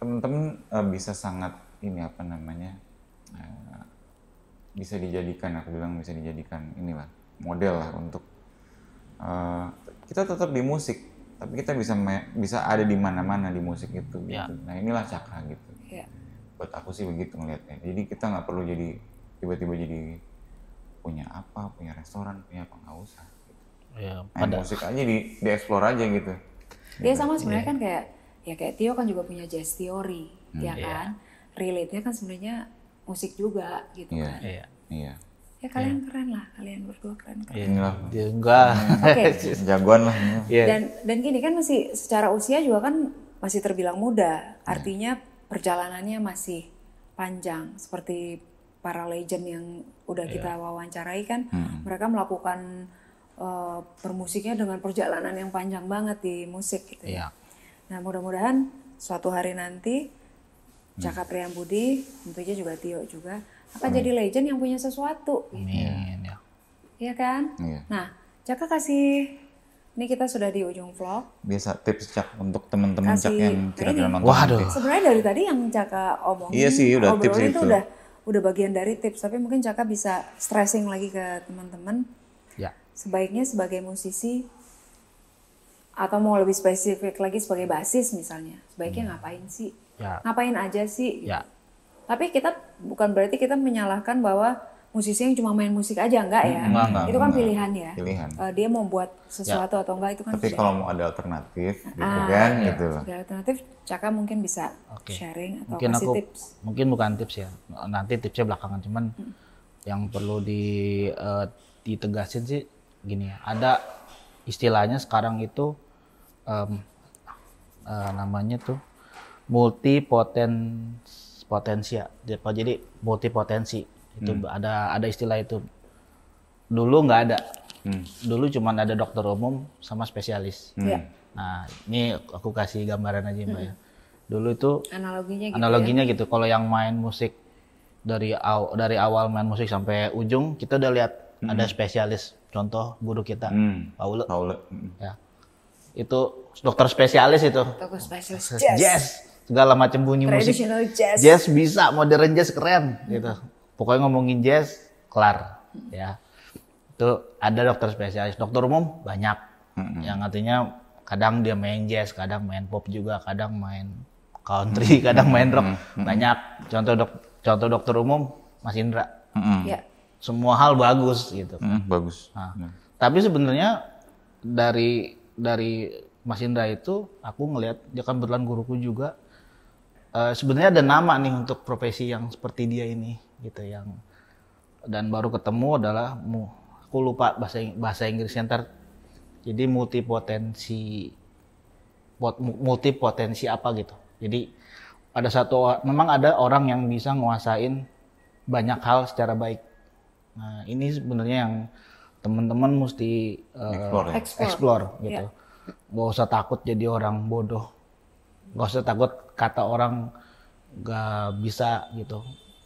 temen-temen uh, bisa sangat ini apa namanya uh, bisa dijadikan aku bilang bisa dijadikan inilah model lah untuk uh, kita tetap di musik tapi kita bisa bisa ada di mana-mana di musik itu gitu. ya. Nah inilah cakra gitu. Ya. Buat aku sih begitu ngelihatnya. Jadi kita nggak perlu jadi tiba-tiba jadi punya apa, punya restoran, punya apa nggak usah. Gitu. Ya, pada... musik aja di dieksplor aja gitu. Dia sama sebenarnya ya. kan kayak ya kayak Tio kan juga punya jazz theory, hmm. ya iya. kan? Ya. Relate-nya kan sebenarnya musik juga gitu ya. kan. Iya. iya ya kalian yeah. keren lah kalian berdua keren keren yeah. ya enggak oke okay. jagoan lah yeah. dan dan gini kan masih secara usia juga kan masih terbilang muda iya. artinya perjalanannya masih panjang seperti para legend yang udah yeah. kita iya. wawancarai kan hmm. mereka melakukan uh, eh, permusiknya dengan perjalanan yang panjang banget di musik gitu yeah. nah mudah-mudahan suatu hari nanti Cakap hmm. Rian Budi tentunya juga Tio juga akan hmm. jadi legend yang punya sesuatu. Gitu. Amin. Gitu. Iya kan? Iya. Nah, Jaka kasih ini kita sudah di ujung vlog. Biasa tips cak untuk teman-teman cak yang kira-kira nonton. Waduh. Sebenarnya dari tadi yang Jaka omongin, iya sih, udah tips itu, itu udah udah bagian dari tips, tapi mungkin Jaka bisa stressing lagi ke teman-teman. Ya. Sebaiknya sebagai musisi atau mau lebih spesifik lagi sebagai basis misalnya, sebaiknya hmm. ngapain sih? Ya. Ngapain aja sih? Ya. Gitu tapi kita bukan berarti kita menyalahkan bahwa musisi yang cuma main musik aja enggak ya? Enggak, enggak, itu kan pilihan ya. Pilihan. Uh, dia mau buat sesuatu ya. atau enggak itu kan. Tapi kalau mau ada alternatif, ah, gitu ah, kan, ya. gitu. Ada alternatif, Caka mungkin bisa okay. sharing atau mungkin kasih aku, tips. Mungkin bukan tips ya, nanti tipsnya belakangan. Cuman hmm. yang perlu di uh, ditegasin sih gini ya, ada istilahnya sekarang itu um, uh, namanya tuh multi potensi potensi ya jadi multi potensi itu hmm. ada ada istilah itu dulu nggak ada hmm. dulu cuma ada dokter umum sama spesialis hmm. Ya. nah ini aku kasih gambaran aja mbak ya. hmm. ya dulu itu analoginya gitu, ya. analoginya ya? gitu. kalau yang main musik dari aw, dari awal main musik sampai ujung kita udah lihat hmm. ada spesialis contoh guru kita hmm. Paul Paul ya itu dokter spesialis itu dokter spesialis yes, yes segala macam bunyi musik. Jazz. jazz bisa, modern jazz keren gitu. Pokoknya ngomongin jazz kelar ya. Itu ada dokter spesialis, dokter umum banyak. Hmm. Yang artinya kadang dia main jazz, kadang main pop juga, kadang main country, hmm. kadang main rock. Hmm. Banyak. Contoh dok contoh dokter umum Mas Indra. Hmm. Ya. Semua hal bagus gitu kan. bagus. Nah, ya. Tapi sebenarnya dari dari Mas Indra itu aku ngelihat dia kan berlan guruku juga Eh, sebenarnya ada nama nih untuk profesi yang seperti dia ini gitu yang dan baru ketemu adalah mu aku lupa bahasa bahasa Inggrisnya ntar jadi multi potensi apa gitu jadi ada satu memang ada orang yang bisa nguasain banyak hal secara baik nah ini sebenarnya yang teman-teman mesti uh, explore, gitu yeah. gak usah takut jadi orang bodoh nggak usah takut kata orang nggak bisa gitu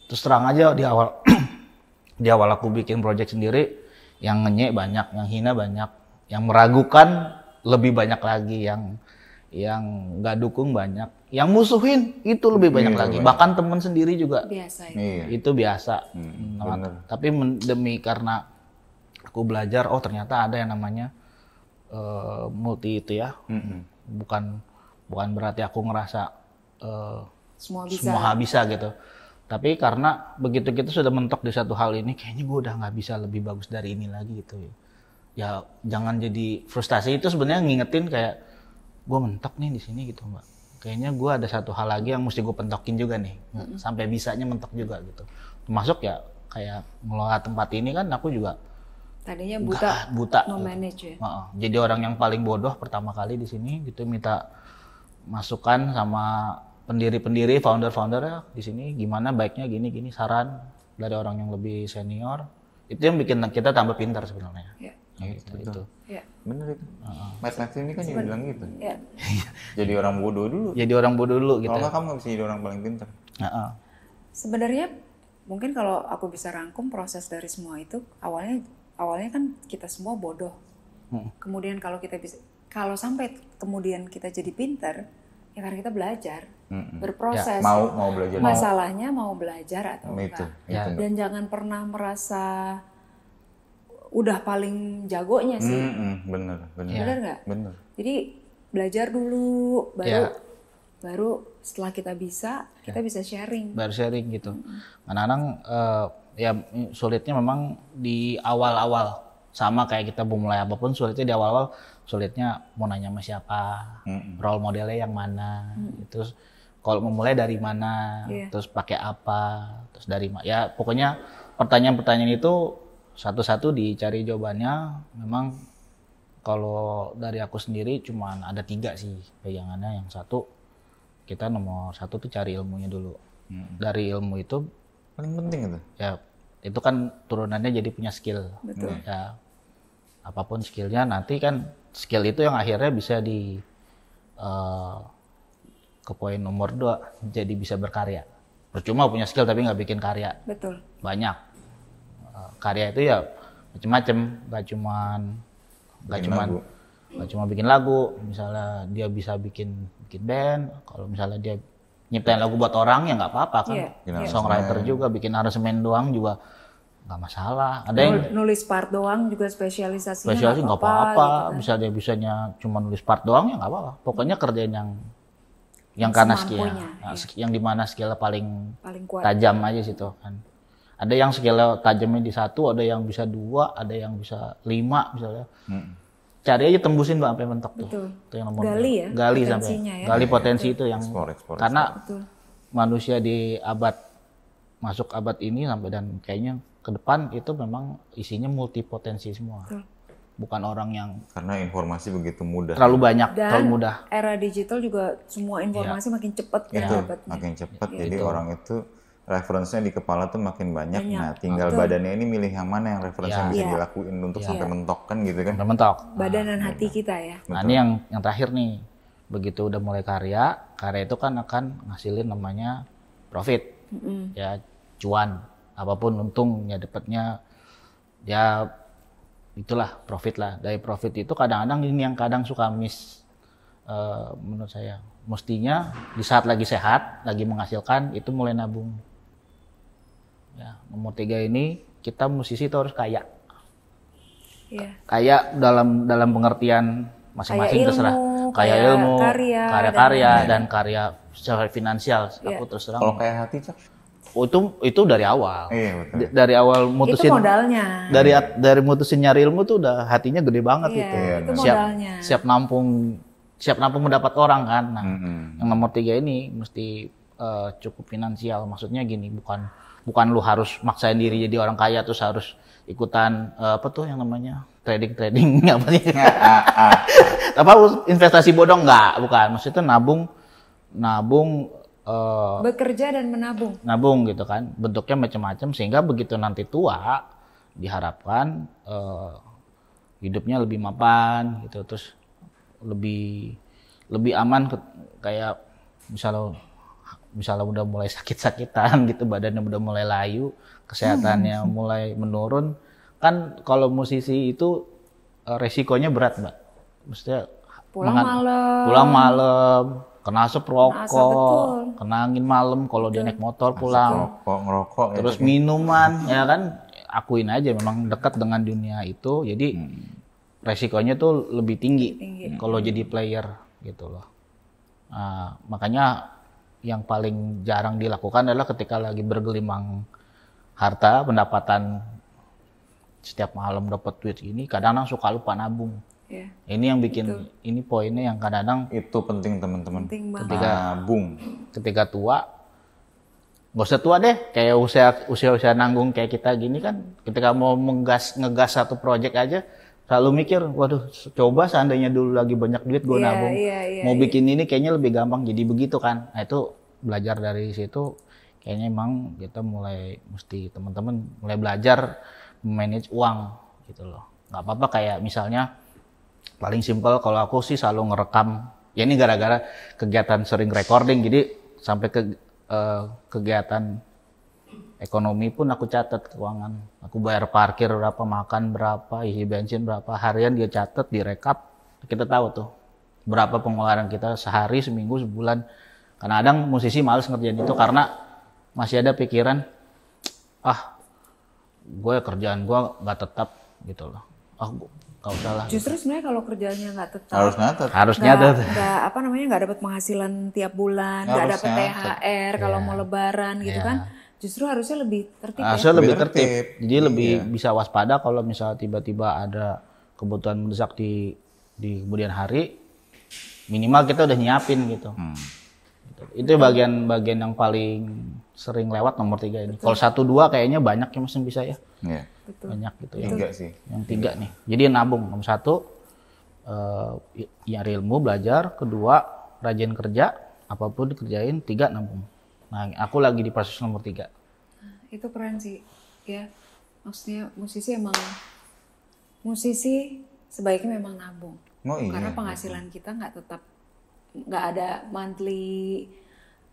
terus terang aja di awal di awal aku bikin project sendiri yang ngenyek banyak yang hina banyak yang meragukan lebih banyak lagi yang yang nggak dukung banyak yang musuhin itu lebih banyak iya, lagi banyak. bahkan teman sendiri juga biasa itu, iya. itu biasa hmm, hmm tapi demi karena aku belajar oh ternyata ada yang namanya uh, multi itu ya hmm. hmm. bukan bukan berarti aku ngerasa uh, semua bisa semua bisa gitu tapi karena begitu kita sudah mentok di satu hal ini kayaknya gue udah nggak bisa lebih bagus dari ini lagi gitu ya ya jangan jadi frustasi itu sebenarnya ngingetin kayak gue mentok nih di sini gitu mbak kayaknya gue ada satu hal lagi yang mesti gue pentokin juga nih mm-hmm. sampai bisanya mentok juga gitu termasuk ya kayak ngelola tempat ini kan aku juga tadinya buta gak, buta no gitu. ya jadi orang yang paling bodoh pertama kali di sini gitu minta masukan sama pendiri-pendiri, founder-founder ya di sini gimana baiknya gini-gini saran dari orang yang lebih senior itu yang bikin kita tambah pintar sebenarnya. Ya. Nah, gitu, itu. Ya. Bener itu. Uh, Mas ini kan juga bilang gitu. Ya. jadi orang bodoh dulu. Jadi orang bodoh dulu gitu. Kalau kamu nggak bisa jadi orang paling pintar. Uh -uh. Sebenarnya mungkin kalau aku bisa rangkum proses dari semua itu awalnya awalnya kan kita semua bodoh. Hmm. Kemudian kalau kita bisa kalau sampai kemudian kita jadi pinter ya karena kita belajar mm-hmm. berproses ya, mau mau belajar masalahnya mau, belajar atau enggak itu, ya. itu. dan jangan pernah merasa udah paling jagonya sih mm-hmm. bener bener bener ya. nggak bener jadi belajar dulu baru ya. baru setelah kita bisa ya. kita bisa sharing baru sharing gitu kadang-kadang mm-hmm. uh, ya sulitnya memang di awal-awal sama kayak kita memulai apapun sulitnya di awal-awal sulitnya mau nanya sama siapa mm-hmm. role modelnya yang mana mm-hmm. terus kalau memulai dari mana yeah. terus pakai apa terus dari ya pokoknya pertanyaan-pertanyaan itu satu-satu dicari jawabannya memang kalau dari aku sendiri cuma ada tiga sih pegangannya yang satu kita nomor satu tuh cari ilmunya dulu hmm. dari ilmu itu paling penting itu ya itu kan turunannya jadi punya skill Betul. ya apapun skillnya nanti kan skill itu yang akhirnya bisa di uh, ke poin nomor dua jadi bisa berkarya percuma punya skill tapi nggak bikin karya betul banyak eh, karya itu ya macam-macam nggak cuman nggak cuman nggak cuma bikin lagu misalnya dia bisa bikin bikin band kalau misalnya dia nyiptain lagu buat orang ya nggak apa-apa kan yeah. songwriter juga bikin aransemen doang juga nggak masalah. Ada yang nulis part doang juga spesialisasi spesialisasi nggak apa-apa. Gitu kan. Bisa dia bisanya cuma nulis part doang ya nggak apa-apa. Pokoknya kerjaan yang yang karena skill, ya. Nah, iya. yang dimana skill paling, paling kuat tajam ya. aja situ kan. Ada yang skill tajamnya di satu, ada yang bisa dua, ada yang bisa lima misalnya. Hmm. Cari aja tembusin bang sampai mentok tuh. Itu yang nomor gali ya. Gali sampai ya. gali potensi Betul. itu yang explore, explore, karena explore. manusia di abad masuk abad ini sampai dan kayaknya ke depan itu memang isinya multi potensi semua. Hmm. Bukan orang yang karena informasi begitu mudah. Terlalu banyak, Dan terlalu mudah. Era digital juga semua informasi ya. makin cepat ya. Makin cepat. Ya. Jadi itu. orang itu referensinya di kepala tuh makin banyak. banyak. Nah, tinggal Betul. badannya ini milih yang mana yang referensinya ya. bisa ya. dilakuin untuk ya. sampai mentok kan gitu kan. Sampai mentok. Badan nah, dan hati kita ya. Nah, ini yang yang terakhir nih. Begitu udah mulai karya, karya itu kan akan ngasilin namanya profit. Mm -hmm. Ya, cuan apapun untungnya dapatnya ya itulah profit lah dari profit itu kadang-kadang ini yang kadang suka miss uh, menurut saya mestinya di saat lagi sehat lagi menghasilkan itu mulai nabung ya nomor tiga ini kita musisi itu harus kaya yeah. kaya dalam dalam pengertian masing-masing terserah kaya ilmu karya-karya dan, dan, karya secara finansial yeah. aku iya. terserah. kalau kaya hati cak itu itu dari awal. Iya, betul. dari awal mutusin itu modalnya. Dari dari mutusin nyari ilmu tuh udah hatinya gede banget iya, gitu. Iya, itu nah. siap siap nampung siap nampung mendapat orang kan. Nah, mm -hmm. yang nomor tiga ini mesti uh, cukup finansial. Maksudnya gini, bukan bukan lu harus maksain diri jadi orang kaya terus harus ikutan uh, apa tuh yang namanya trading trading apa sih? Ah, ah, ah. apa investasi bodong nggak? Bukan. Maksudnya nabung nabung uh, bekerja dan menabung. Nabung gitu kan. Bentuknya macam-macam sehingga begitu nanti tua diharapkan uh, hidupnya lebih mapan gitu terus lebih lebih aman ke, kayak misalnya misalnya udah mulai sakit-sakitan gitu badannya udah mulai layu kesehatannya hmm. mulai menurun kan kalau musisi itu eh, resikonya berat mbak maksudnya pulang malam pulang malam kena asap rokok, kena, angin malam kalau dia naik motor pulang, rokok, ngerokok, ya terus ya. minuman, ya kan akuin aja memang dekat dengan dunia itu, jadi hmm. resikonya tuh lebih tinggi, tinggi. kalau hmm. jadi player gitu loh. Nah, makanya yang paling jarang dilakukan adalah ketika lagi bergelimang harta pendapatan setiap malam dapat duit ini, kadang-kadang suka lupa nabung. Yeah. ini yang bikin itu. ini poinnya yang kadang-kadang itu penting teman-teman. Ketika nah. bung ketika tua nggak usah tua deh, kayak usia usia usia nanggung kayak kita gini kan, ketika mau menggas ngegas satu project aja selalu mikir, waduh coba seandainya dulu lagi banyak duit gue yeah, nabung, yeah, yeah, mau yeah. bikin ini kayaknya lebih gampang jadi begitu kan, nah itu belajar dari situ kayaknya emang kita mulai mesti teman-teman mulai belajar manage uang gitu loh, Gak apa-apa kayak misalnya paling simpel kalau aku sih selalu ngerekam ya ini gara-gara kegiatan sering recording jadi sampai ke uh, kegiatan ekonomi pun aku catat keuangan aku bayar parkir berapa makan berapa isi bensin berapa harian dia catat direkap kita tahu tuh berapa pengeluaran kita sehari seminggu sebulan karena kadang musisi males ngerjain itu karena masih ada pikiran ah gue kerjaan gue nggak tetap gitu loh ah nggak usah lah. Justru sebenarnya kalau kerjanya nggak tetap. Harus nyatet. Harus nyatet. Nggak apa namanya nggak dapat penghasilan tiap bulan, nggak dapat THR kalau yeah. mau Lebaran gitu yeah. kan. Justru harusnya lebih tertib. Ya. Harusnya ya? lebih tertib. Jadi yeah. lebih iya. bisa waspada kalau misalnya tiba-tiba ada kebutuhan mendesak di di kemudian hari, minimal kita udah nyiapin gitu. Hmm. Itu bagian-bagian yang paling sering lewat nomor tiga ini. Kalau satu dua kayaknya banyak yang masih bisa ya. Yeah. Betul. banyak gitu ya. Tiga sih. Yang tiga nih. Jadi nabung nomor satu uh, ya ilmu belajar, kedua rajin kerja, apapun dikerjain, tiga nabung. Nah, aku lagi di proses nomor tiga. Nah, itu keren sih, ya. Maksudnya musisi emang musisi sebaiknya memang nabung. Oh, iya. Karena penghasilan kita nggak tetap nggak ada monthly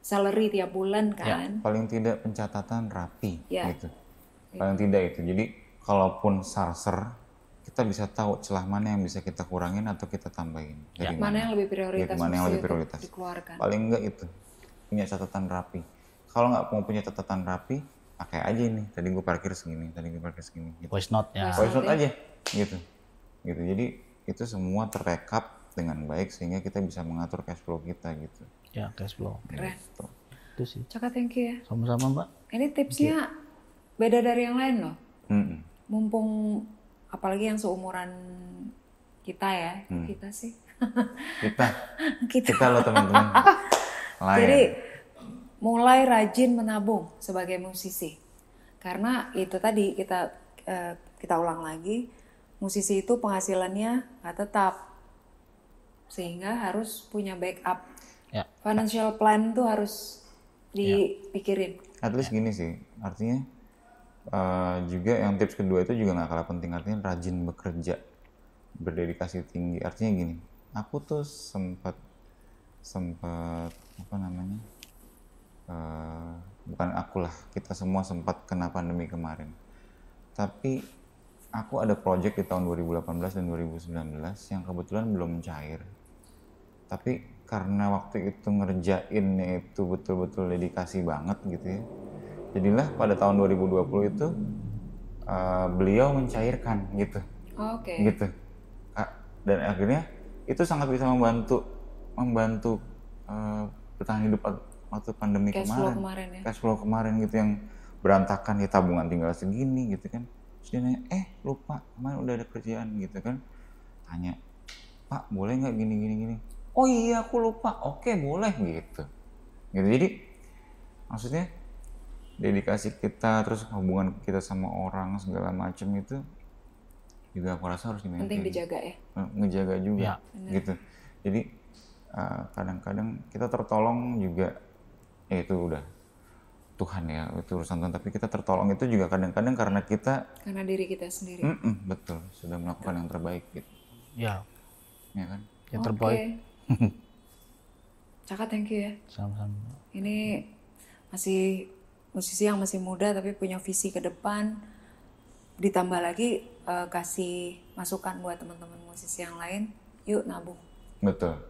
salary tiap bulan ya. kan. Ya, paling tidak pencatatan rapi ya. gitu. Iya. Paling ya. tidak itu. Jadi kalaupun sarser kita bisa tahu celah mana yang bisa kita kurangin atau kita tambahin ya. dari ya. mana, mana yang lebih prioritas dari mana yang lebih prioritas dikeluarkan. paling enggak itu punya catatan rapi kalau nggak mau punya catatan rapi pakai aja ini tadi gue parkir segini tadi gue parkir segini gitu. voice note ya voice note ya. aja gitu gitu jadi itu semua terekap dengan baik sehingga kita bisa mengatur cash flow kita gitu ya cash flow gitu. keren gitu. itu sih Cakap thank you ya sama-sama mbak ini tipsnya beda dari yang lain loh mm -mm mumpung apalagi yang seumuran kita ya hmm. kita sih kita kita, kita lo teman-teman jadi mulai rajin menabung sebagai musisi karena itu tadi kita eh, kita ulang lagi musisi itu penghasilannya nggak tetap sehingga harus punya backup ya. financial plan tuh harus ya. dipikirin at least gini sih artinya Uh, juga yang tips kedua itu juga nggak kalah penting artinya rajin bekerja berdedikasi tinggi artinya gini aku tuh sempat sempat apa namanya uh, bukan lah kita semua sempat kena pandemi kemarin tapi aku ada project di tahun 2018 dan 2019 yang kebetulan belum cair tapi karena waktu itu ngerjainnya itu betul-betul dedikasi banget gitu ya jadilah pada tahun 2020 itu uh, beliau mencairkan gitu oke okay. gitu ah, dan akhirnya itu sangat bisa membantu membantu uh, eh, bertahan hidup waktu pandemi cash kemarin flow kemarin ya? cash flow kemarin gitu yang berantakan ya tabungan tinggal segini gitu kan terus dia nanya eh lupa kemarin udah ada kerjaan gitu kan tanya pak boleh nggak gini gini gini oh iya aku lupa oke boleh gitu gitu jadi maksudnya dedikasi kita terus hubungan kita sama orang segala macem itu juga aku rasa harus dimaintain. Penting dijaga ya. Ngejaga juga ya. gitu. Jadi eh, kadang-kadang uh, kita tertolong juga ya itu udah Tuhan ya itu urusan Tuhan tapi kita tertolong itu juga kadang-kadang karena kita karena diri kita sendiri. Mm -mm, betul, sudah melakukan betul. yang terbaik gitu. Ya. Ya kan? Yang okay. terbaik. Cakap thank you ya. Sama-sama. Ini masih musisi yang masih muda tapi punya visi ke depan ditambah lagi uh, kasih masukan buat teman-teman musisi yang lain yuk nabung betul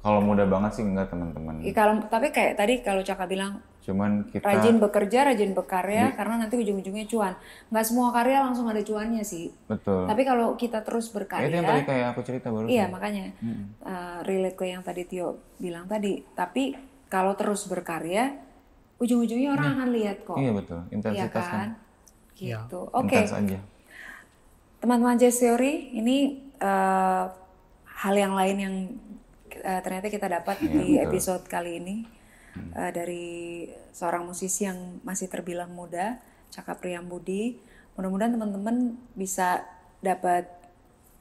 kalau muda banget sih enggak teman-teman ya, kalau tapi kayak tadi kalau Caka bilang cuman kita rajin bekerja rajin berkarya di, karena nanti ujung-ujungnya cuan nggak semua karya langsung ada cuannya sih betul tapi kalau kita terus berkarya itu yang tadi kayak aku cerita baru iya makanya hmm. uh, relate ke yang tadi Tio bilang tadi tapi kalau terus berkarya ujung-ujungnya orang ya. akan lihat kok. Iya betul, intensitas ya kan. kan. Gitu. Ya. Oke. Okay. Teman-teman Theory, ini uh, hal yang lain yang uh, ternyata kita dapat ya, di betul. episode kali ini hmm. uh, dari seorang musisi yang masih terbilang muda, Cakap Priam Budi. Mudah-mudahan teman-teman bisa dapat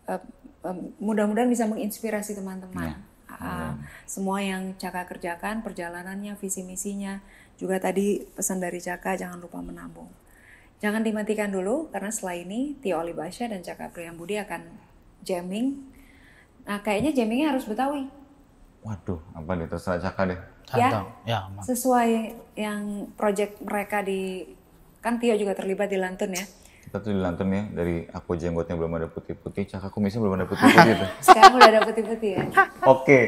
uh, um, mudah-mudahan bisa menginspirasi teman-teman. Ya. Iya. Ah, semua yang Caka kerjakan, perjalanannya, visi misinya. Juga tadi pesan dari Caka jangan lupa menabung. Jangan dimatikan dulu karena setelah ini Tio Olibasya dan Caka Priyambudi akan jamming. Nah, kayaknya jammingnya harus Betawi. Waduh, apa nih terserah Caka deh. Ya, ya sesuai yang project mereka di kan Tio juga terlibat di Lantun ya kita tuh di lantern ya dari aku jenggotnya belum ada putih-putih, cak aku misalnya belum ada putih-putih gitu. Sekarang udah ada putih-putih ya. Oke. Okay.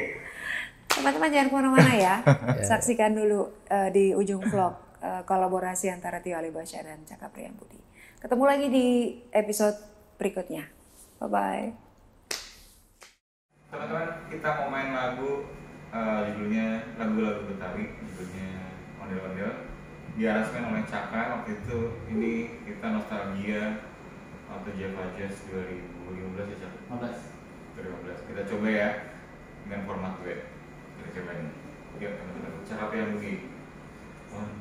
Teman-teman jangan kemana-mana ya. ya. Saksikan dulu uh, di ujung vlog uh, kolaborasi antara Tio Ali dan Cakap Rian Budi. Ketemu lagi di episode berikutnya. Bye-bye. Teman-teman, kita mau main lagu uh, judulnya lagu-lagu Betawi, judulnya Ondel-Ondel diaraskan oleh Caka waktu itu ini kita nostalgia waktu Java Jazz 2015 ya Cak? 15 2015 kita coba ya dengan format web kita coba ini yuk teman-teman Caka yang begini one